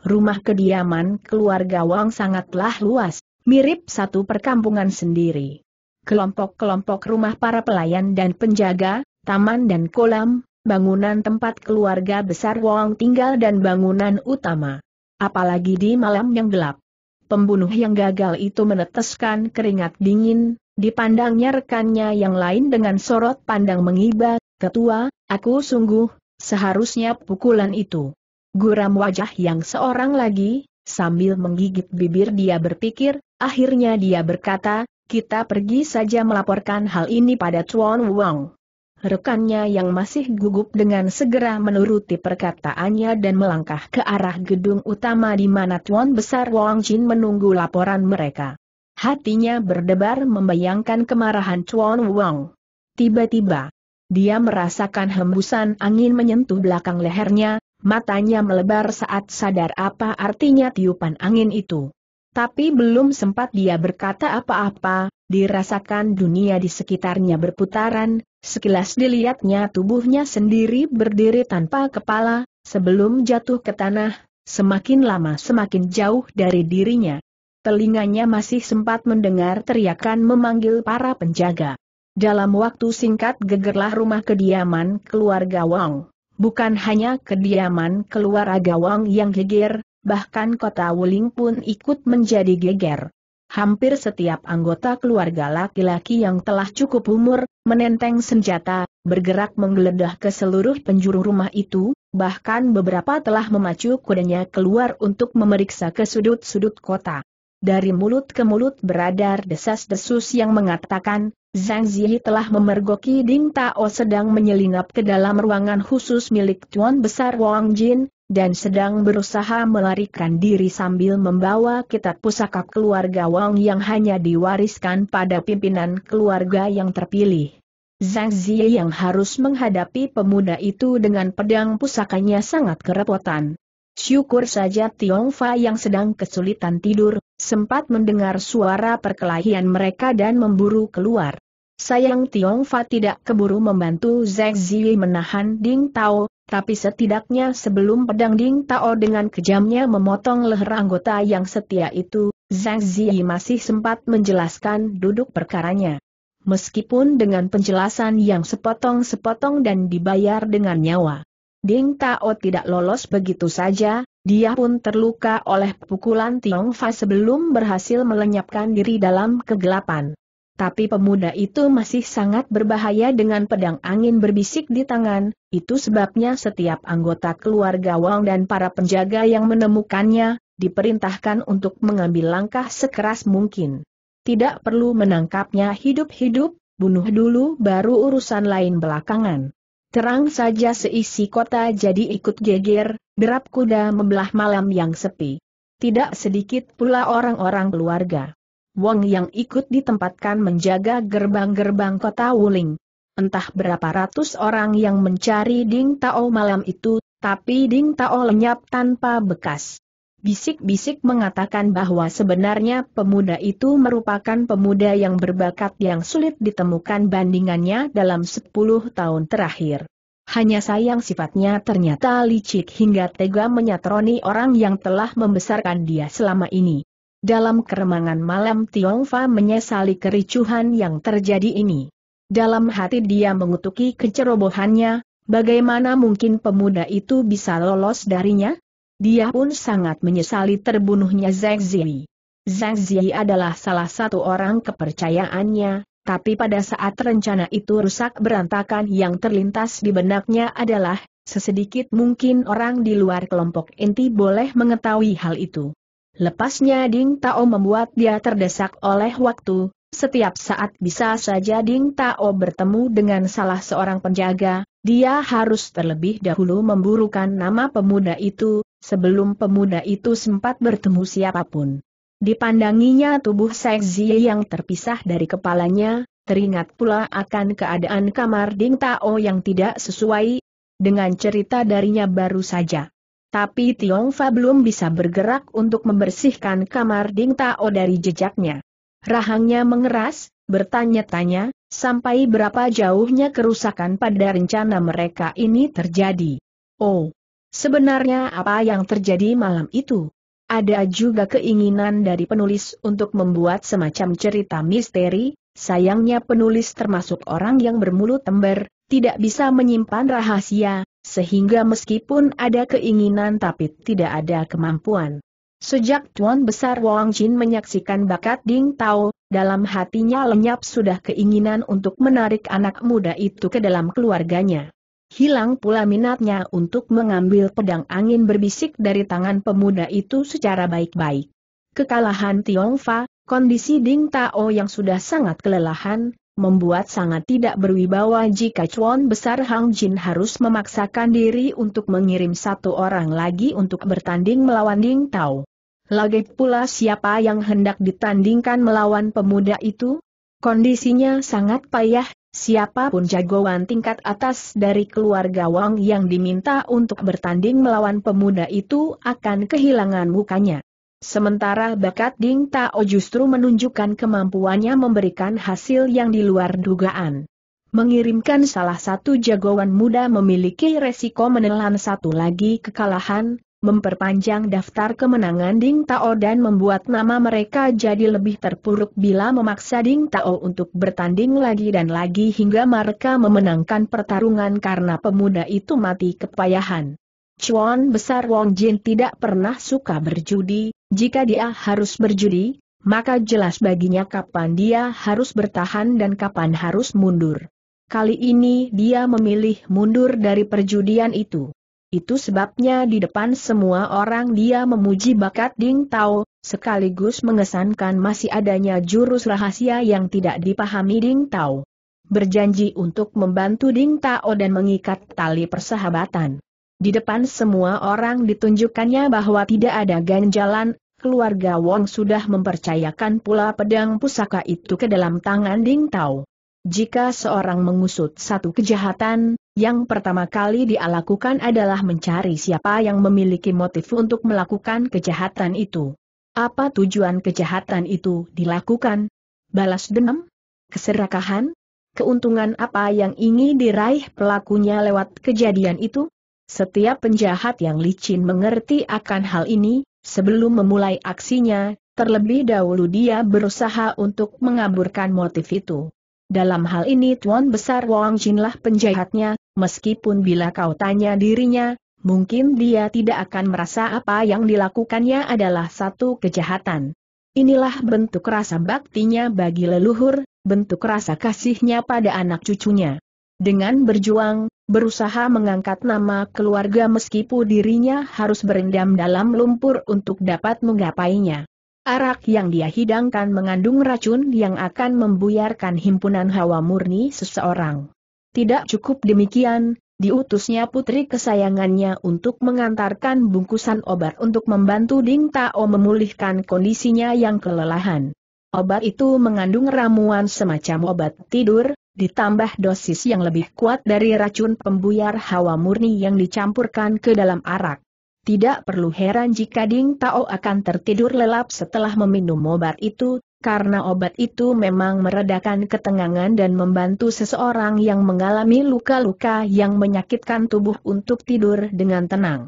[SPEAKER 1] Rumah kediaman keluarga Wang sangatlah luas, mirip satu perkampungan sendiri. Kelompok-kelompok rumah para pelayan dan penjaga, taman dan kolam, bangunan tempat keluarga besar Wang tinggal dan bangunan utama. Apalagi di malam yang gelap. Pembunuh yang gagal itu meneteskan keringat dingin, dipandangnya rekannya yang lain dengan sorot pandang mengiba, ketua, aku sungguh, seharusnya pukulan itu. Guram wajah yang seorang lagi, sambil menggigit bibir dia berpikir, akhirnya dia berkata, kita pergi saja melaporkan hal ini pada Chuan Wang. Rekannya yang masih gugup dengan segera menuruti perkataannya dan melangkah ke arah gedung utama di mana Tuan Besar Wang Jin menunggu laporan mereka. Hatinya berdebar membayangkan kemarahan Chuan Wang. Tiba-tiba, dia merasakan hembusan angin menyentuh belakang lehernya, Matanya melebar saat sadar apa artinya tiupan angin itu. Tapi belum sempat dia berkata apa-apa, dirasakan dunia di sekitarnya berputaran, sekilas dilihatnya tubuhnya sendiri berdiri tanpa kepala, sebelum jatuh ke tanah, semakin lama semakin jauh dari dirinya. Telinganya masih sempat mendengar teriakan memanggil para penjaga. Dalam waktu singkat gegerlah rumah kediaman keluarga Wang. Bukan hanya kediaman keluar agawang yang geger, bahkan kota Wuling pun ikut menjadi geger. Hampir setiap anggota keluarga laki-laki yang telah cukup umur, menenteng senjata, bergerak menggeledah ke seluruh penjuru rumah itu, bahkan beberapa telah memacu kudanya keluar untuk memeriksa ke sudut-sudut kota. Dari mulut ke mulut beradar desas-desus yang mengatakan, Zhang Ziyi telah memergoki Ding Tao sedang menyelinap ke dalam ruangan khusus milik Tuan Besar Wang Jin, dan sedang berusaha melarikan diri sambil membawa kitab pusaka keluarga Wang yang hanya diwariskan pada pimpinan keluarga yang terpilih. Zhang Ziyi yang harus menghadapi pemuda itu dengan pedang pusakanya sangat kerepotan. Syukur saja Tiong Fa yang sedang kesulitan tidur, sempat mendengar suara perkelahian mereka dan memburu keluar. Sayang Tiong Fa tidak keburu membantu Zeng Ziyi menahan Ding Tao, tapi setidaknya sebelum pedang Ding Tao dengan kejamnya memotong leher anggota yang setia itu, Zeng Ziyi masih sempat menjelaskan duduk perkaranya. Meskipun dengan penjelasan yang sepotong-sepotong dan dibayar dengan nyawa. Ding Tao tidak lolos begitu saja, dia pun terluka oleh pukulan Tiong Fa sebelum berhasil melenyapkan diri dalam kegelapan. Tapi pemuda itu masih sangat berbahaya dengan pedang angin berbisik di tangan, itu sebabnya setiap anggota keluarga Wang dan para penjaga yang menemukannya, diperintahkan untuk mengambil langkah sekeras mungkin. Tidak perlu menangkapnya hidup-hidup, bunuh dulu baru urusan lain belakangan. Terang saja seisi kota jadi ikut geger, berap kuda membelah malam yang sepi. Tidak sedikit pula orang-orang keluarga. Wong yang ikut ditempatkan menjaga gerbang-gerbang kota Wuling. Entah berapa ratus orang yang mencari Ding Tao malam itu, tapi Ding Tao lenyap tanpa bekas bisik-bisik mengatakan bahwa sebenarnya pemuda itu merupakan pemuda yang berbakat yang sulit ditemukan bandingannya dalam 10 tahun terakhir. Hanya sayang sifatnya ternyata licik hingga tega menyatroni orang yang telah membesarkan dia selama ini. Dalam keremangan malam Tiongfa menyesali kericuhan yang terjadi ini. Dalam hati dia mengutuki kecerobohannya, bagaimana mungkin pemuda itu bisa lolos darinya? Dia pun sangat menyesali terbunuhnya Zhang Ziyi. Zhang Ziyi adalah salah satu orang kepercayaannya, tapi pada saat rencana itu rusak berantakan yang terlintas di benaknya adalah, sesedikit mungkin orang di luar kelompok inti boleh mengetahui hal itu. Lepasnya Ding Tao membuat dia terdesak oleh waktu, setiap saat bisa saja Ding Tao bertemu dengan salah seorang penjaga, dia harus terlebih dahulu memburukan nama pemuda itu, sebelum pemuda itu sempat bertemu siapapun. Dipandanginya tubuh seksi yang terpisah dari kepalanya, teringat pula akan keadaan kamar Ding Tao yang tidak sesuai dengan cerita darinya baru saja. Tapi Tiong Fa belum bisa bergerak untuk membersihkan kamar Ding Tao dari jejaknya. Rahangnya mengeras, bertanya-tanya, sampai berapa jauhnya kerusakan pada rencana mereka ini terjadi. Oh, Sebenarnya apa yang terjadi malam itu? Ada juga keinginan dari penulis untuk membuat semacam cerita misteri, sayangnya penulis termasuk orang yang bermulut tember, tidak bisa menyimpan rahasia, sehingga meskipun ada keinginan tapi tidak ada kemampuan. Sejak Tuan Besar Wang Jin menyaksikan bakat Ding Tao, dalam hatinya lenyap sudah keinginan untuk menarik anak muda itu ke dalam keluarganya hilang pula minatnya untuk mengambil pedang angin berbisik dari tangan pemuda itu secara baik-baik. Kekalahan Tiongfa, kondisi Ding Tao yang sudah sangat kelelahan, membuat sangat tidak berwibawa jika Chuan Besar Hang Jin harus memaksakan diri untuk mengirim satu orang lagi untuk bertanding melawan Ding Tao. Lagi pula siapa yang hendak ditandingkan melawan pemuda itu? Kondisinya sangat payah, Siapapun jagoan tingkat atas dari keluarga Wang yang diminta untuk bertanding melawan pemuda itu akan kehilangan mukanya. Sementara bakat Ding Tao justru menunjukkan kemampuannya memberikan hasil yang di luar dugaan. Mengirimkan salah satu jagoan muda memiliki resiko menelan satu lagi kekalahan, memperpanjang daftar kemenangan Ding Tao dan membuat nama mereka jadi lebih terpuruk bila memaksa Ding Tao untuk bertanding lagi dan lagi hingga mereka memenangkan pertarungan karena pemuda itu mati kepayahan. Chuan besar Wong Jin tidak pernah suka berjudi, jika dia harus berjudi, maka jelas baginya kapan dia harus bertahan dan kapan harus mundur. Kali ini dia memilih mundur dari perjudian itu. Itu sebabnya di depan semua orang dia memuji bakat Ding Tao, sekaligus mengesankan masih adanya jurus rahasia yang tidak dipahami Ding Tao. Berjanji untuk membantu Ding Tao dan mengikat tali persahabatan. Di depan semua orang ditunjukkannya bahwa tidak ada ganjalan, keluarga Wong sudah mempercayakan pula pedang pusaka itu ke dalam tangan Ding Tao. Jika seorang mengusut satu kejahatan, yang pertama kali dia lakukan adalah mencari siapa yang memiliki motif untuk melakukan kejahatan itu. Apa tujuan kejahatan itu dilakukan? Balas dendam? Keserakahan? Keuntungan apa yang ingin diraih pelakunya lewat kejadian itu? Setiap penjahat yang licin mengerti akan hal ini, sebelum memulai aksinya, terlebih dahulu dia berusaha untuk mengaburkan motif itu. Dalam hal ini Tuan Besar Wang Jinlah penjahatnya, meskipun bila kau tanya dirinya, mungkin dia tidak akan merasa apa yang dilakukannya adalah satu kejahatan. Inilah bentuk rasa baktinya bagi leluhur, bentuk rasa kasihnya pada anak cucunya. Dengan berjuang, berusaha mengangkat nama keluarga meskipun dirinya harus berendam dalam lumpur untuk dapat menggapainya. Arak yang dia hidangkan mengandung racun yang akan membuyarkan himpunan hawa murni seseorang. Tidak cukup demikian, diutusnya putri kesayangannya untuk mengantarkan bungkusan obat untuk membantu Ding Tao memulihkan kondisinya yang kelelahan. Obat itu mengandung ramuan semacam obat tidur, ditambah dosis yang lebih kuat dari racun pembuyar hawa murni yang dicampurkan ke dalam arak. Tidak perlu heran jika Ding Tao akan tertidur lelap setelah meminum obat itu, karena obat itu memang meredakan ketenangan dan membantu seseorang yang mengalami luka-luka yang menyakitkan tubuh untuk tidur dengan tenang.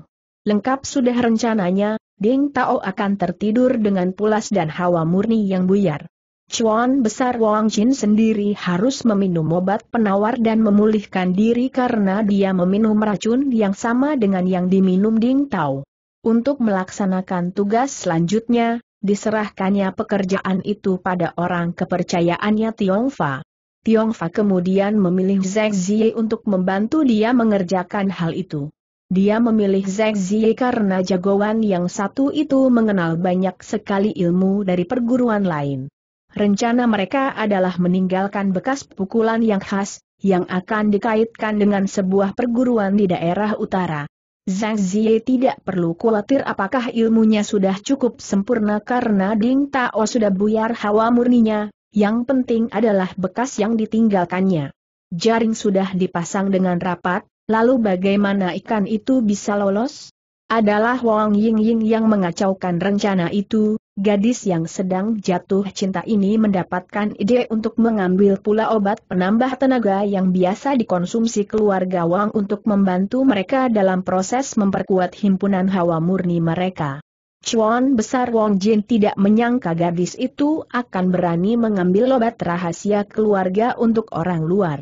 [SPEAKER 1] Lengkap sudah rencananya, Ding Tao akan tertidur dengan pulas dan hawa murni yang buyar. Chuan besar Wang Jin sendiri harus meminum obat penawar dan memulihkan diri karena dia meminum racun yang sama dengan yang diminum Ding Tao. Untuk melaksanakan tugas selanjutnya, diserahkannya pekerjaan itu pada orang kepercayaannya Fa. Tiongfa. Fa kemudian memilih Zeng Ziyi untuk membantu dia mengerjakan hal itu. Dia memilih Zeng Ziyi karena jagoan yang satu itu mengenal banyak sekali ilmu dari perguruan lain rencana mereka adalah meninggalkan bekas pukulan yang khas, yang akan dikaitkan dengan sebuah perguruan di daerah utara. Zhang Ziye tidak perlu khawatir apakah ilmunya sudah cukup sempurna karena Ding Tao sudah buyar hawa murninya, yang penting adalah bekas yang ditinggalkannya. Jaring sudah dipasang dengan rapat, lalu bagaimana ikan itu bisa lolos? Adalah Wang Ying Ying yang mengacaukan rencana itu, Gadis yang sedang jatuh cinta ini mendapatkan ide untuk mengambil pula obat penambah tenaga yang biasa dikonsumsi keluarga Wang untuk membantu mereka dalam proses memperkuat himpunan hawa murni mereka. Chuan besar Wang Jin tidak menyangka gadis itu akan berani mengambil obat rahasia keluarga untuk orang luar.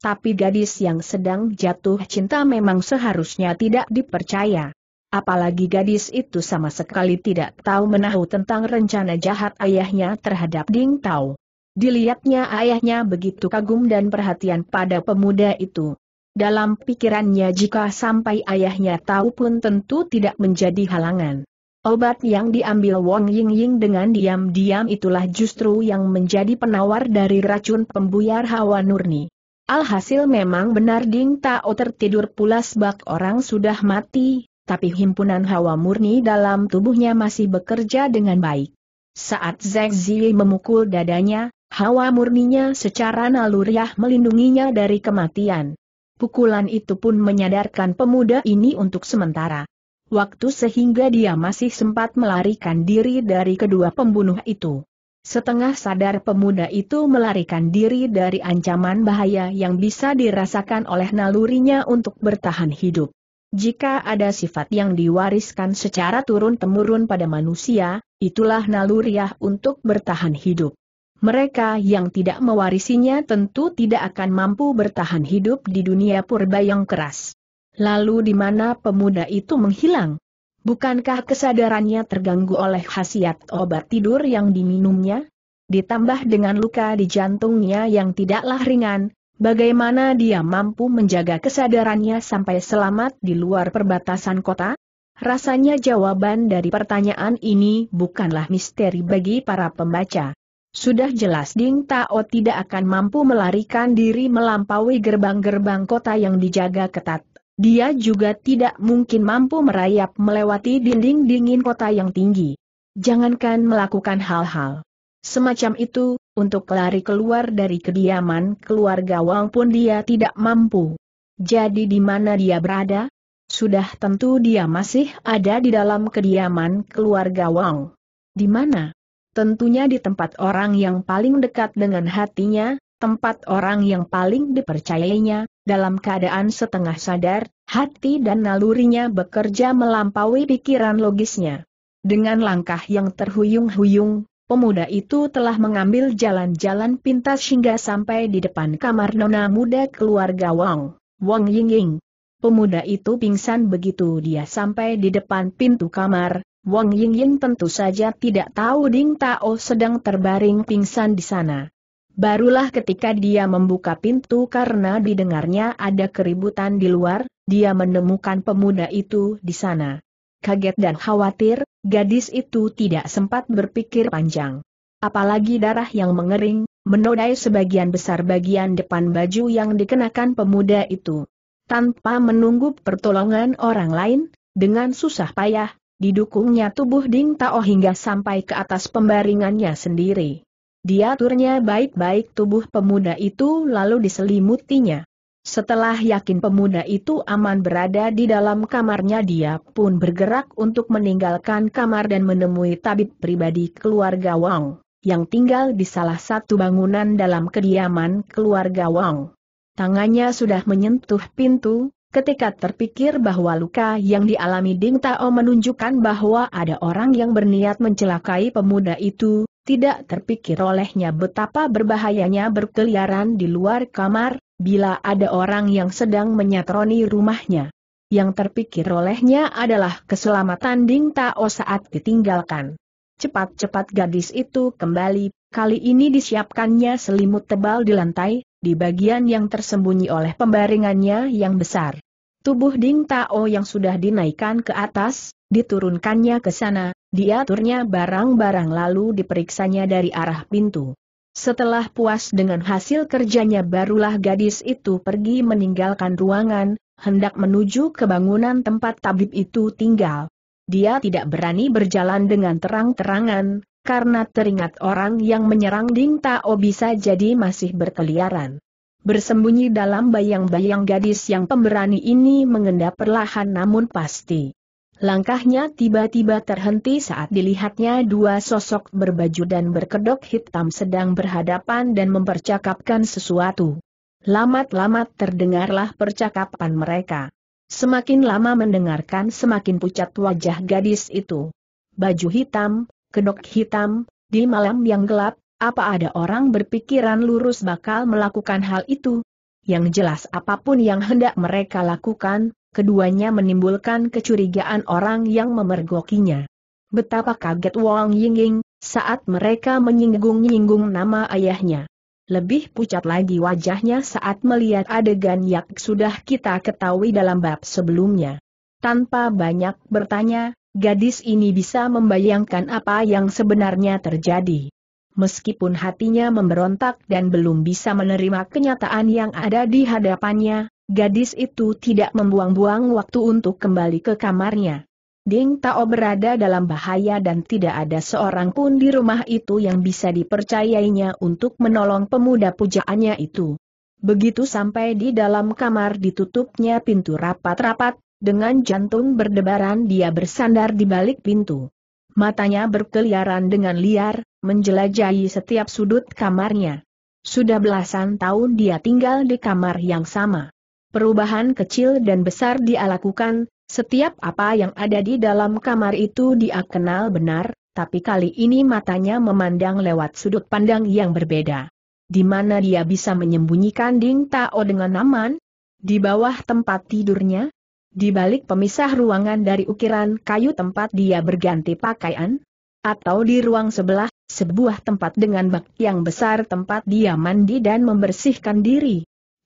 [SPEAKER 1] Tapi gadis yang sedang jatuh cinta memang seharusnya tidak dipercaya. Apalagi gadis itu sama sekali tidak tahu menahu tentang rencana jahat ayahnya terhadap Ding Tao. Dilihatnya ayahnya begitu kagum dan perhatian pada pemuda itu. Dalam pikirannya jika sampai ayahnya tahu pun tentu tidak menjadi halangan. Obat yang diambil Wong Ying Ying dengan diam-diam itulah justru yang menjadi penawar dari racun pembuyar hawa nurni. Alhasil memang benar Ding Tao tertidur pulas bak orang sudah mati, tapi himpunan hawa murni dalam tubuhnya masih bekerja dengan baik. Saat Zeng Zili memukul dadanya, hawa murninya secara naluriah melindunginya dari kematian. Pukulan itu pun menyadarkan pemuda ini untuk sementara. Waktu sehingga dia masih sempat melarikan diri dari kedua pembunuh itu. Setengah sadar pemuda itu melarikan diri dari ancaman bahaya yang bisa dirasakan oleh nalurinya untuk bertahan hidup. Jika ada sifat yang diwariskan secara turun-temurun pada manusia, itulah naluriah untuk bertahan hidup. Mereka yang tidak mewarisinya tentu tidak akan mampu bertahan hidup di dunia purba yang keras. Lalu di mana pemuda itu menghilang? Bukankah kesadarannya terganggu oleh khasiat obat tidur yang diminumnya? Ditambah dengan luka di jantungnya yang tidaklah ringan, Bagaimana dia mampu menjaga kesadarannya sampai selamat di luar perbatasan kota? Rasanya jawaban dari pertanyaan ini bukanlah misteri bagi para pembaca. Sudah jelas Ding Tao tidak akan mampu melarikan diri melampaui gerbang-gerbang kota yang dijaga ketat. Dia juga tidak mungkin mampu merayap melewati dinding dingin kota yang tinggi. Jangankan melakukan hal-hal semacam itu, untuk lari keluar dari kediaman keluarga Wang pun dia tidak mampu. Jadi di mana dia berada? Sudah tentu dia masih ada di dalam kediaman keluarga Wang. Di mana? Tentunya di tempat orang yang paling dekat dengan hatinya, tempat orang yang paling dipercayainya, dalam keadaan setengah sadar, hati dan nalurinya bekerja melampaui pikiran logisnya. Dengan langkah yang terhuyung-huyung, pemuda itu telah mengambil jalan-jalan pintas hingga sampai di depan kamar nona muda keluarga Wang, Wang Yingying. Pemuda itu pingsan begitu dia sampai di depan pintu kamar, Wang Yingying tentu saja tidak tahu Ding Tao sedang terbaring pingsan di sana. Barulah ketika dia membuka pintu karena didengarnya ada keributan di luar, dia menemukan pemuda itu di sana kaget dan khawatir, gadis itu tidak sempat berpikir panjang. Apalagi darah yang mengering, menodai sebagian besar bagian depan baju yang dikenakan pemuda itu. Tanpa menunggu pertolongan orang lain, dengan susah payah, didukungnya tubuh Ding Tao hingga sampai ke atas pembaringannya sendiri. Diaturnya baik-baik tubuh pemuda itu lalu diselimutinya. Setelah yakin pemuda itu aman berada di dalam kamarnya dia pun bergerak untuk meninggalkan kamar dan menemui tabib pribadi keluarga Wang, yang tinggal di salah satu bangunan dalam kediaman keluarga Wang. Tangannya sudah menyentuh pintu, ketika terpikir bahwa luka yang dialami Ding Tao menunjukkan bahwa ada orang yang berniat mencelakai pemuda itu, tidak terpikir olehnya betapa berbahayanya berkeliaran di luar kamar, bila ada orang yang sedang menyatroni rumahnya. Yang terpikir olehnya adalah keselamatan Ding Tao saat ditinggalkan. Cepat-cepat gadis itu kembali, kali ini disiapkannya selimut tebal di lantai, di bagian yang tersembunyi oleh pembaringannya yang besar. Tubuh Ding Tao yang sudah dinaikkan ke atas, diturunkannya ke sana, diaturnya barang-barang lalu diperiksanya dari arah pintu. Setelah puas dengan hasil kerjanya barulah gadis itu pergi meninggalkan ruangan, hendak menuju ke bangunan tempat tabib itu tinggal. Dia tidak berani berjalan dengan terang-terangan, karena teringat orang yang menyerang Ding Tao bisa jadi masih berkeliaran. Bersembunyi dalam bayang-bayang gadis yang pemberani ini mengendap perlahan namun pasti. Langkahnya tiba-tiba terhenti saat dilihatnya dua sosok berbaju dan berkedok hitam sedang berhadapan dan mempercakapkan sesuatu. Lamat-lamat terdengarlah percakapan mereka. Semakin lama mendengarkan semakin pucat wajah gadis itu. Baju hitam, kedok hitam, di malam yang gelap, apa ada orang berpikiran lurus bakal melakukan hal itu? Yang jelas apapun yang hendak mereka lakukan, keduanya menimbulkan kecurigaan orang yang memergokinya. Betapa kaget Wang Yingying saat mereka menyinggung-nyinggung nama ayahnya. Lebih pucat lagi wajahnya saat melihat adegan yang sudah kita ketahui dalam bab sebelumnya. Tanpa banyak bertanya, gadis ini bisa membayangkan apa yang sebenarnya terjadi. Meskipun hatinya memberontak dan belum bisa menerima kenyataan yang ada di hadapannya, Gadis itu tidak membuang-buang waktu untuk kembali ke kamarnya. Ding Tao berada dalam bahaya dan tidak ada seorang pun di rumah itu yang bisa dipercayainya untuk menolong pemuda pujaannya itu. Begitu sampai di dalam kamar ditutupnya pintu rapat-rapat, dengan jantung berdebaran dia bersandar di balik pintu. Matanya berkeliaran dengan liar, menjelajahi setiap sudut kamarnya. Sudah belasan tahun dia tinggal di kamar yang sama. Perubahan kecil dan besar dia lakukan, setiap apa yang ada di dalam kamar itu dia kenal benar, tapi kali ini matanya memandang lewat sudut pandang yang berbeda. Di mana dia bisa menyembunyikan Ding Tao dengan aman? Di bawah tempat tidurnya? Di balik pemisah ruangan dari ukiran kayu tempat dia berganti pakaian? Atau di ruang sebelah, sebuah tempat dengan bak yang besar tempat dia mandi dan membersihkan diri?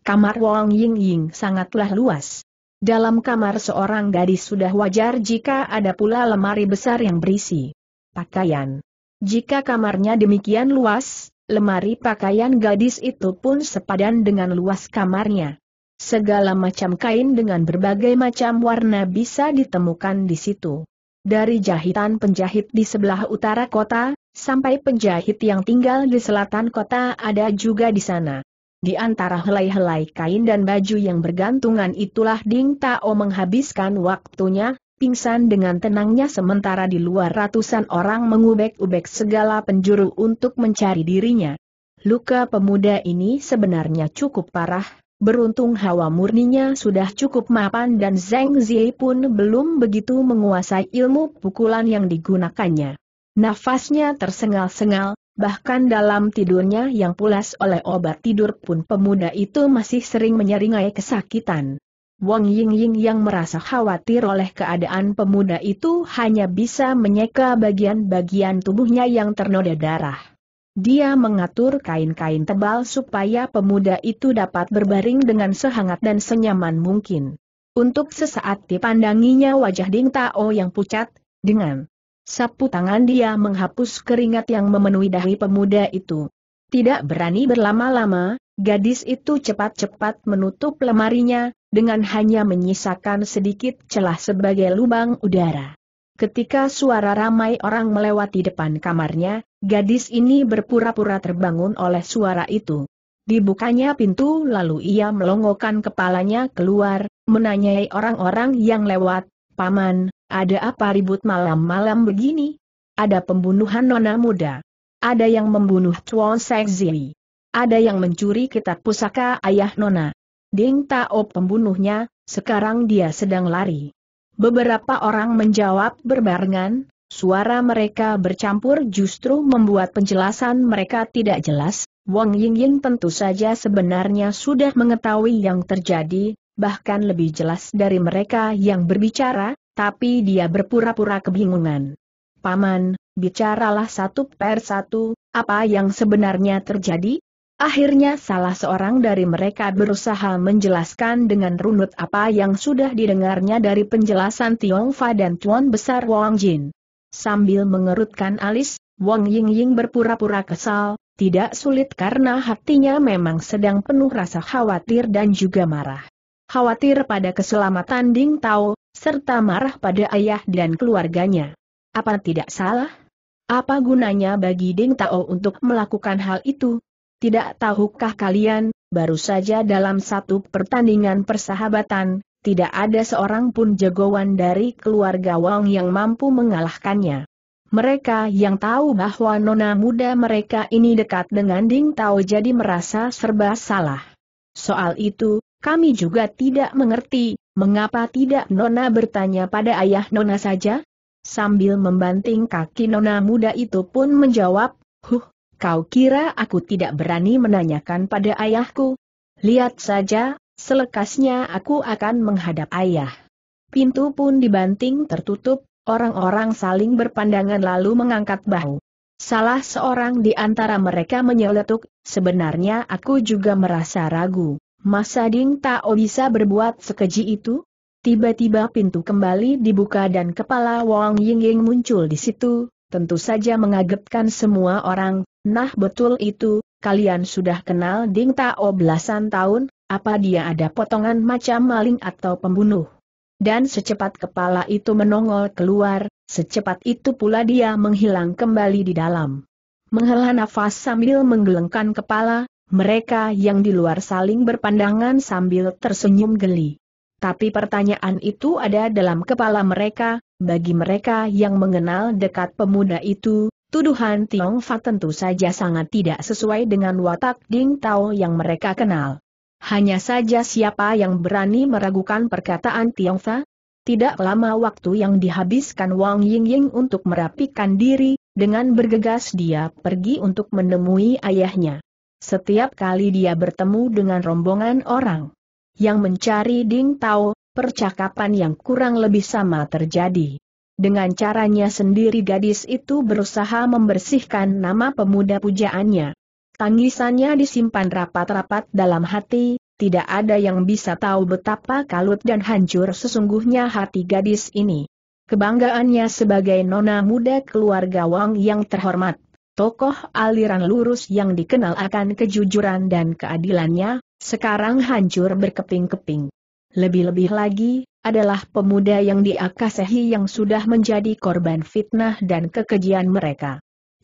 [SPEAKER 1] kamar Wong Ying Ying sangatlah luas. Dalam kamar seorang gadis sudah wajar jika ada pula lemari besar yang berisi pakaian. Jika kamarnya demikian luas, lemari pakaian gadis itu pun sepadan dengan luas kamarnya. Segala macam kain dengan berbagai macam warna bisa ditemukan di situ. Dari jahitan penjahit di sebelah utara kota, sampai penjahit yang tinggal di selatan kota ada juga di sana. Di antara helai-helai kain dan baju yang bergantungan itulah Ding Tao menghabiskan waktunya, pingsan dengan tenangnya sementara di luar ratusan orang mengubek-ubek segala penjuru untuk mencari dirinya. Luka pemuda ini sebenarnya cukup parah, beruntung hawa murninya sudah cukup mapan dan Zeng Zi pun belum begitu menguasai ilmu pukulan yang digunakannya. Nafasnya tersengal-sengal, Bahkan dalam tidurnya yang pulas oleh obat tidur pun pemuda itu masih sering menyeringai kesakitan. Wang Ying Ying yang merasa khawatir oleh keadaan pemuda itu hanya bisa menyeka bagian-bagian tubuhnya yang ternoda darah. Dia mengatur kain-kain tebal supaya pemuda itu dapat berbaring dengan sehangat dan senyaman mungkin. Untuk sesaat dipandanginya wajah Ding Tao yang pucat, dengan Sapu tangan dia menghapus keringat yang memenuhi dahi pemuda itu. Tidak berani berlama-lama, gadis itu cepat-cepat menutup lemarinya, dengan hanya menyisakan sedikit celah sebagai lubang udara. Ketika suara ramai orang melewati depan kamarnya, gadis ini berpura-pura terbangun oleh suara itu. Dibukanya pintu lalu ia melongokkan kepalanya keluar, menanyai orang-orang yang lewat, Paman, ada apa ribut malam-malam begini? Ada pembunuhan nona muda. Ada yang membunuh Chuan Sekzili. Ada yang mencuri kitab pusaka ayah nona. Ding Tao pembunuhnya, sekarang dia sedang lari. Beberapa orang menjawab berbarengan, suara mereka bercampur justru membuat penjelasan mereka tidak jelas. Wang Yingying tentu saja sebenarnya sudah mengetahui yang terjadi, bahkan lebih jelas dari mereka yang berbicara, tapi dia berpura-pura kebingungan. Paman, bicaralah satu per satu, apa yang sebenarnya terjadi? Akhirnya salah seorang dari mereka berusaha menjelaskan dengan runut apa yang sudah didengarnya dari penjelasan Tiong Fa dan Tuan Besar Wang Jin. Sambil mengerutkan alis, Wang Ying Ying berpura-pura kesal, tidak sulit karena hatinya memang sedang penuh rasa khawatir dan juga marah. Khawatir pada keselamatan Ding Tao, serta marah pada ayah dan keluarganya. Apa tidak salah? Apa gunanya bagi Ding Tao untuk melakukan hal itu? Tidak tahukah kalian, baru saja dalam satu pertandingan persahabatan, tidak ada seorang pun jagoan dari keluarga Wang yang mampu mengalahkannya. Mereka yang tahu bahwa nona muda mereka ini dekat dengan Ding Tao jadi merasa serba salah. Soal itu, kami juga tidak mengerti, Mengapa tidak Nona bertanya pada ayah Nona saja? Sambil membanting kaki Nona muda itu pun menjawab, Huh, kau kira aku tidak berani menanyakan pada ayahku? Lihat saja, selekasnya aku akan menghadap ayah. Pintu pun dibanting tertutup, orang-orang saling berpandangan lalu mengangkat bahu. Salah seorang di antara mereka menyeletuk, sebenarnya aku juga merasa ragu. Masa Ding Tao bisa berbuat sekeji itu? Tiba-tiba pintu kembali dibuka dan kepala Wang Yingying muncul di situ, tentu saja mengagetkan semua orang, nah betul itu, kalian sudah kenal Ding Tao belasan tahun, apa dia ada potongan macam maling atau pembunuh? Dan secepat kepala itu menongol keluar, secepat itu pula dia menghilang kembali di dalam. Menghela nafas sambil menggelengkan kepala, mereka yang di luar saling berpandangan sambil tersenyum geli. Tapi pertanyaan itu ada dalam kepala mereka, bagi mereka yang mengenal dekat pemuda itu, tuduhan Tiong Fa tentu saja sangat tidak sesuai dengan watak Ding Tao yang mereka kenal. Hanya saja siapa yang berani meragukan perkataan Tiong Fa? Tidak lama waktu yang dihabiskan Wang Yingying untuk merapikan diri, dengan bergegas dia pergi untuk menemui ayahnya. Setiap kali dia bertemu dengan rombongan orang yang mencari Ding Tao, percakapan yang kurang lebih sama terjadi. Dengan caranya sendiri gadis itu berusaha membersihkan nama pemuda pujaannya. Tangisannya disimpan rapat-rapat dalam hati, tidak ada yang bisa tahu betapa kalut dan hancur sesungguhnya hati gadis ini. Kebanggaannya sebagai nona muda keluarga Wang yang terhormat tokoh aliran lurus yang dikenal akan kejujuran dan keadilannya, sekarang hancur berkeping-keping. Lebih-lebih lagi, adalah pemuda yang diakasehi yang sudah menjadi korban fitnah dan kekejian mereka.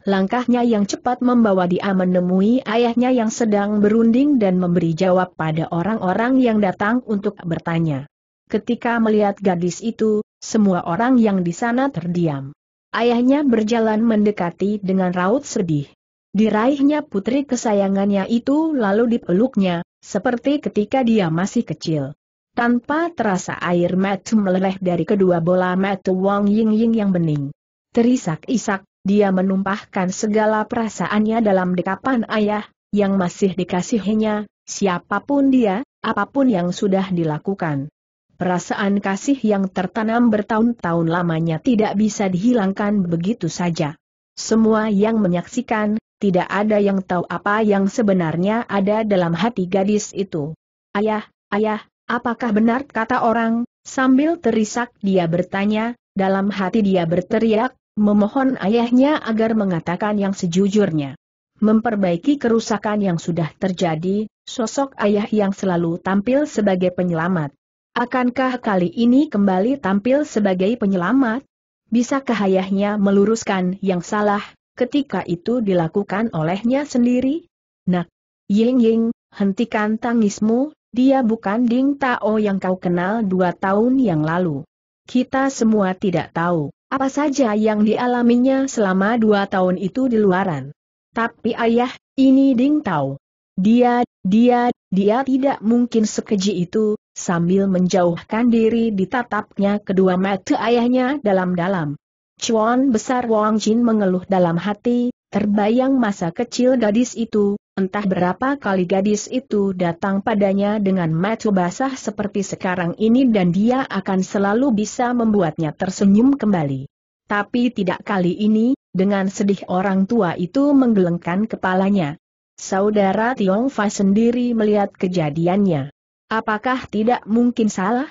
[SPEAKER 1] Langkahnya yang cepat membawa dia menemui ayahnya yang sedang berunding dan memberi jawab pada orang-orang yang datang untuk bertanya. Ketika melihat gadis itu, semua orang yang di sana terdiam. Ayahnya berjalan mendekati dengan raut sedih. Diraihnya putri kesayangannya itu lalu dipeluknya, seperti ketika dia masih kecil. Tanpa terasa air mata meleleh dari kedua bola mata Wang Ying Ying yang bening. Terisak-isak, dia menumpahkan segala perasaannya dalam dekapan ayah, yang masih dikasihinya, siapapun dia, apapun yang sudah dilakukan. Perasaan kasih yang tertanam bertahun-tahun lamanya tidak bisa dihilangkan begitu saja. Semua yang menyaksikan, tidak ada yang tahu apa yang sebenarnya ada dalam hati gadis itu. Ayah, ayah, apakah benar kata orang? Sambil terisak dia bertanya, dalam hati dia berteriak, memohon ayahnya agar mengatakan yang sejujurnya. Memperbaiki kerusakan yang sudah terjadi, sosok ayah yang selalu tampil sebagai penyelamat. Akankah kali ini kembali tampil sebagai penyelamat? Bisakah ayahnya meluruskan yang salah, ketika itu dilakukan olehnya sendiri? Nak, Ying Ying, hentikan tangismu, dia bukan Ding Tao yang kau kenal dua tahun yang lalu. Kita semua tidak tahu, apa saja yang dialaminya selama dua tahun itu di luaran. Tapi ayah, ini Ding Tao. Dia, dia, dia tidak mungkin sekeji itu, Sambil menjauhkan diri ditatapnya kedua mata ayahnya dalam-dalam. Chuan besar Wang Jin mengeluh dalam hati, terbayang masa kecil gadis itu, entah berapa kali gadis itu datang padanya dengan mata basah seperti sekarang ini dan dia akan selalu bisa membuatnya tersenyum kembali. Tapi tidak kali ini, dengan sedih orang tua itu menggelengkan kepalanya. Saudara Fa sendiri melihat kejadiannya. Apakah tidak mungkin salah?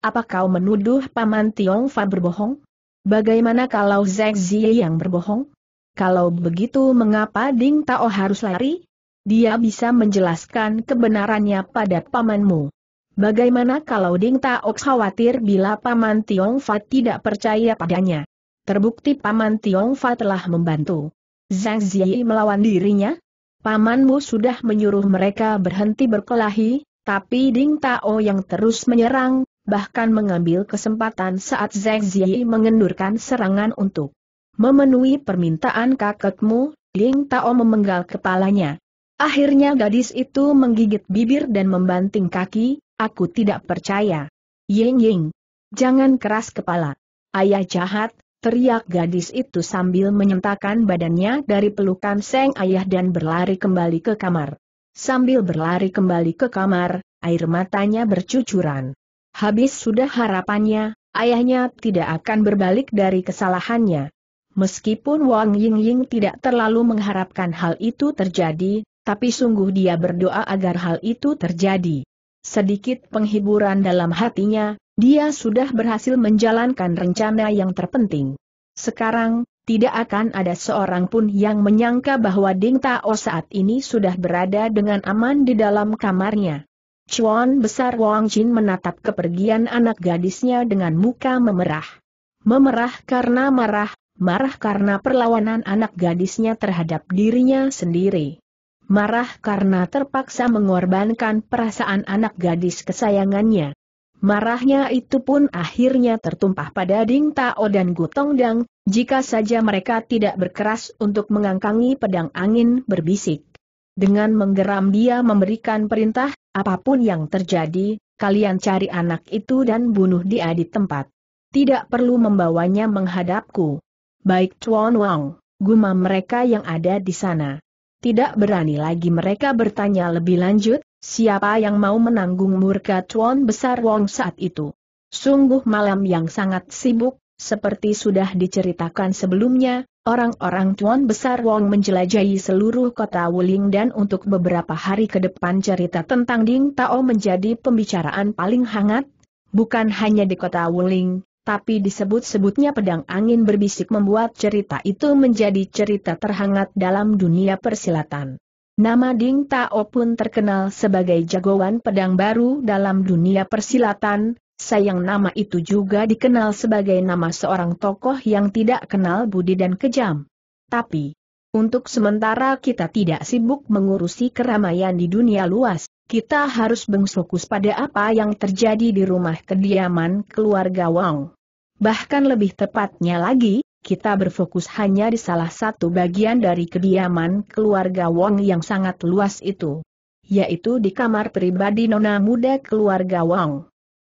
[SPEAKER 1] Apa kau menuduh Paman Fa berbohong? Bagaimana kalau Zhang Ziyi yang berbohong? Kalau begitu mengapa Ding Tao harus lari? Dia bisa menjelaskan kebenarannya pada pamanmu. Bagaimana kalau Ding Tao khawatir bila Paman Fa tidak percaya padanya? Terbukti Paman Fa telah membantu. Zhang Ziyi melawan dirinya? Pamanmu sudah menyuruh mereka berhenti berkelahi, tapi Ding Tao yang terus menyerang, bahkan mengambil kesempatan saat Zeng Ziyi mengendurkan serangan untuk memenuhi permintaan kakekmu, Ding Tao memenggal kepalanya. Akhirnya gadis itu menggigit bibir dan membanting kaki, aku tidak percaya. Ying Ying, jangan keras kepala. Ayah jahat, teriak gadis itu sambil menyentakkan badannya dari pelukan Seng Ayah dan berlari kembali ke kamar. Sambil berlari kembali ke kamar, air matanya bercucuran. Habis sudah harapannya, ayahnya tidak akan berbalik dari kesalahannya. Meskipun Wang Yingying tidak terlalu mengharapkan hal itu terjadi, tapi sungguh dia berdoa agar hal itu terjadi. Sedikit penghiburan dalam hatinya, dia sudah berhasil menjalankan rencana yang terpenting. Sekarang, tidak akan ada seorang pun yang menyangka bahwa Ding Tao saat ini sudah berada dengan aman di dalam kamarnya. Chuan besar Wang Jin menatap kepergian anak gadisnya dengan muka memerah. Memerah karena marah, marah karena perlawanan anak gadisnya terhadap dirinya sendiri. Marah karena terpaksa mengorbankan perasaan anak gadis kesayangannya. Marahnya itu pun akhirnya tertumpah pada Ding Tao dan Gutong Dang, jika saja mereka tidak berkeras untuk mengangkangi pedang angin berbisik. Dengan menggeram dia memberikan perintah, apapun yang terjadi, kalian cari anak itu dan bunuh dia di tempat. Tidak perlu membawanya menghadapku. Baik Chuan Wang, gumam mereka yang ada di sana. Tidak berani lagi mereka bertanya lebih lanjut, Siapa yang mau menanggung murka Tuan Besar Wong saat itu? Sungguh malam yang sangat sibuk, seperti sudah diceritakan sebelumnya, orang-orang Tuan Besar Wong menjelajahi seluruh kota Wuling dan untuk beberapa hari ke depan cerita tentang Ding Tao menjadi pembicaraan paling hangat, bukan hanya di kota Wuling, tapi disebut-sebutnya pedang angin berbisik membuat cerita itu menjadi cerita terhangat dalam dunia persilatan. Nama Ding Tao pun terkenal sebagai jagoan pedang baru dalam dunia persilatan, sayang nama itu juga dikenal sebagai nama seorang tokoh yang tidak kenal budi dan kejam. Tapi, untuk sementara kita tidak sibuk mengurusi keramaian di dunia luas, kita harus fokus pada apa yang terjadi di rumah kediaman keluarga Wang. Bahkan lebih tepatnya lagi, kita berfokus hanya di salah satu bagian dari kediaman keluarga Wong yang sangat luas itu. Yaitu di kamar pribadi nona muda keluarga Wong.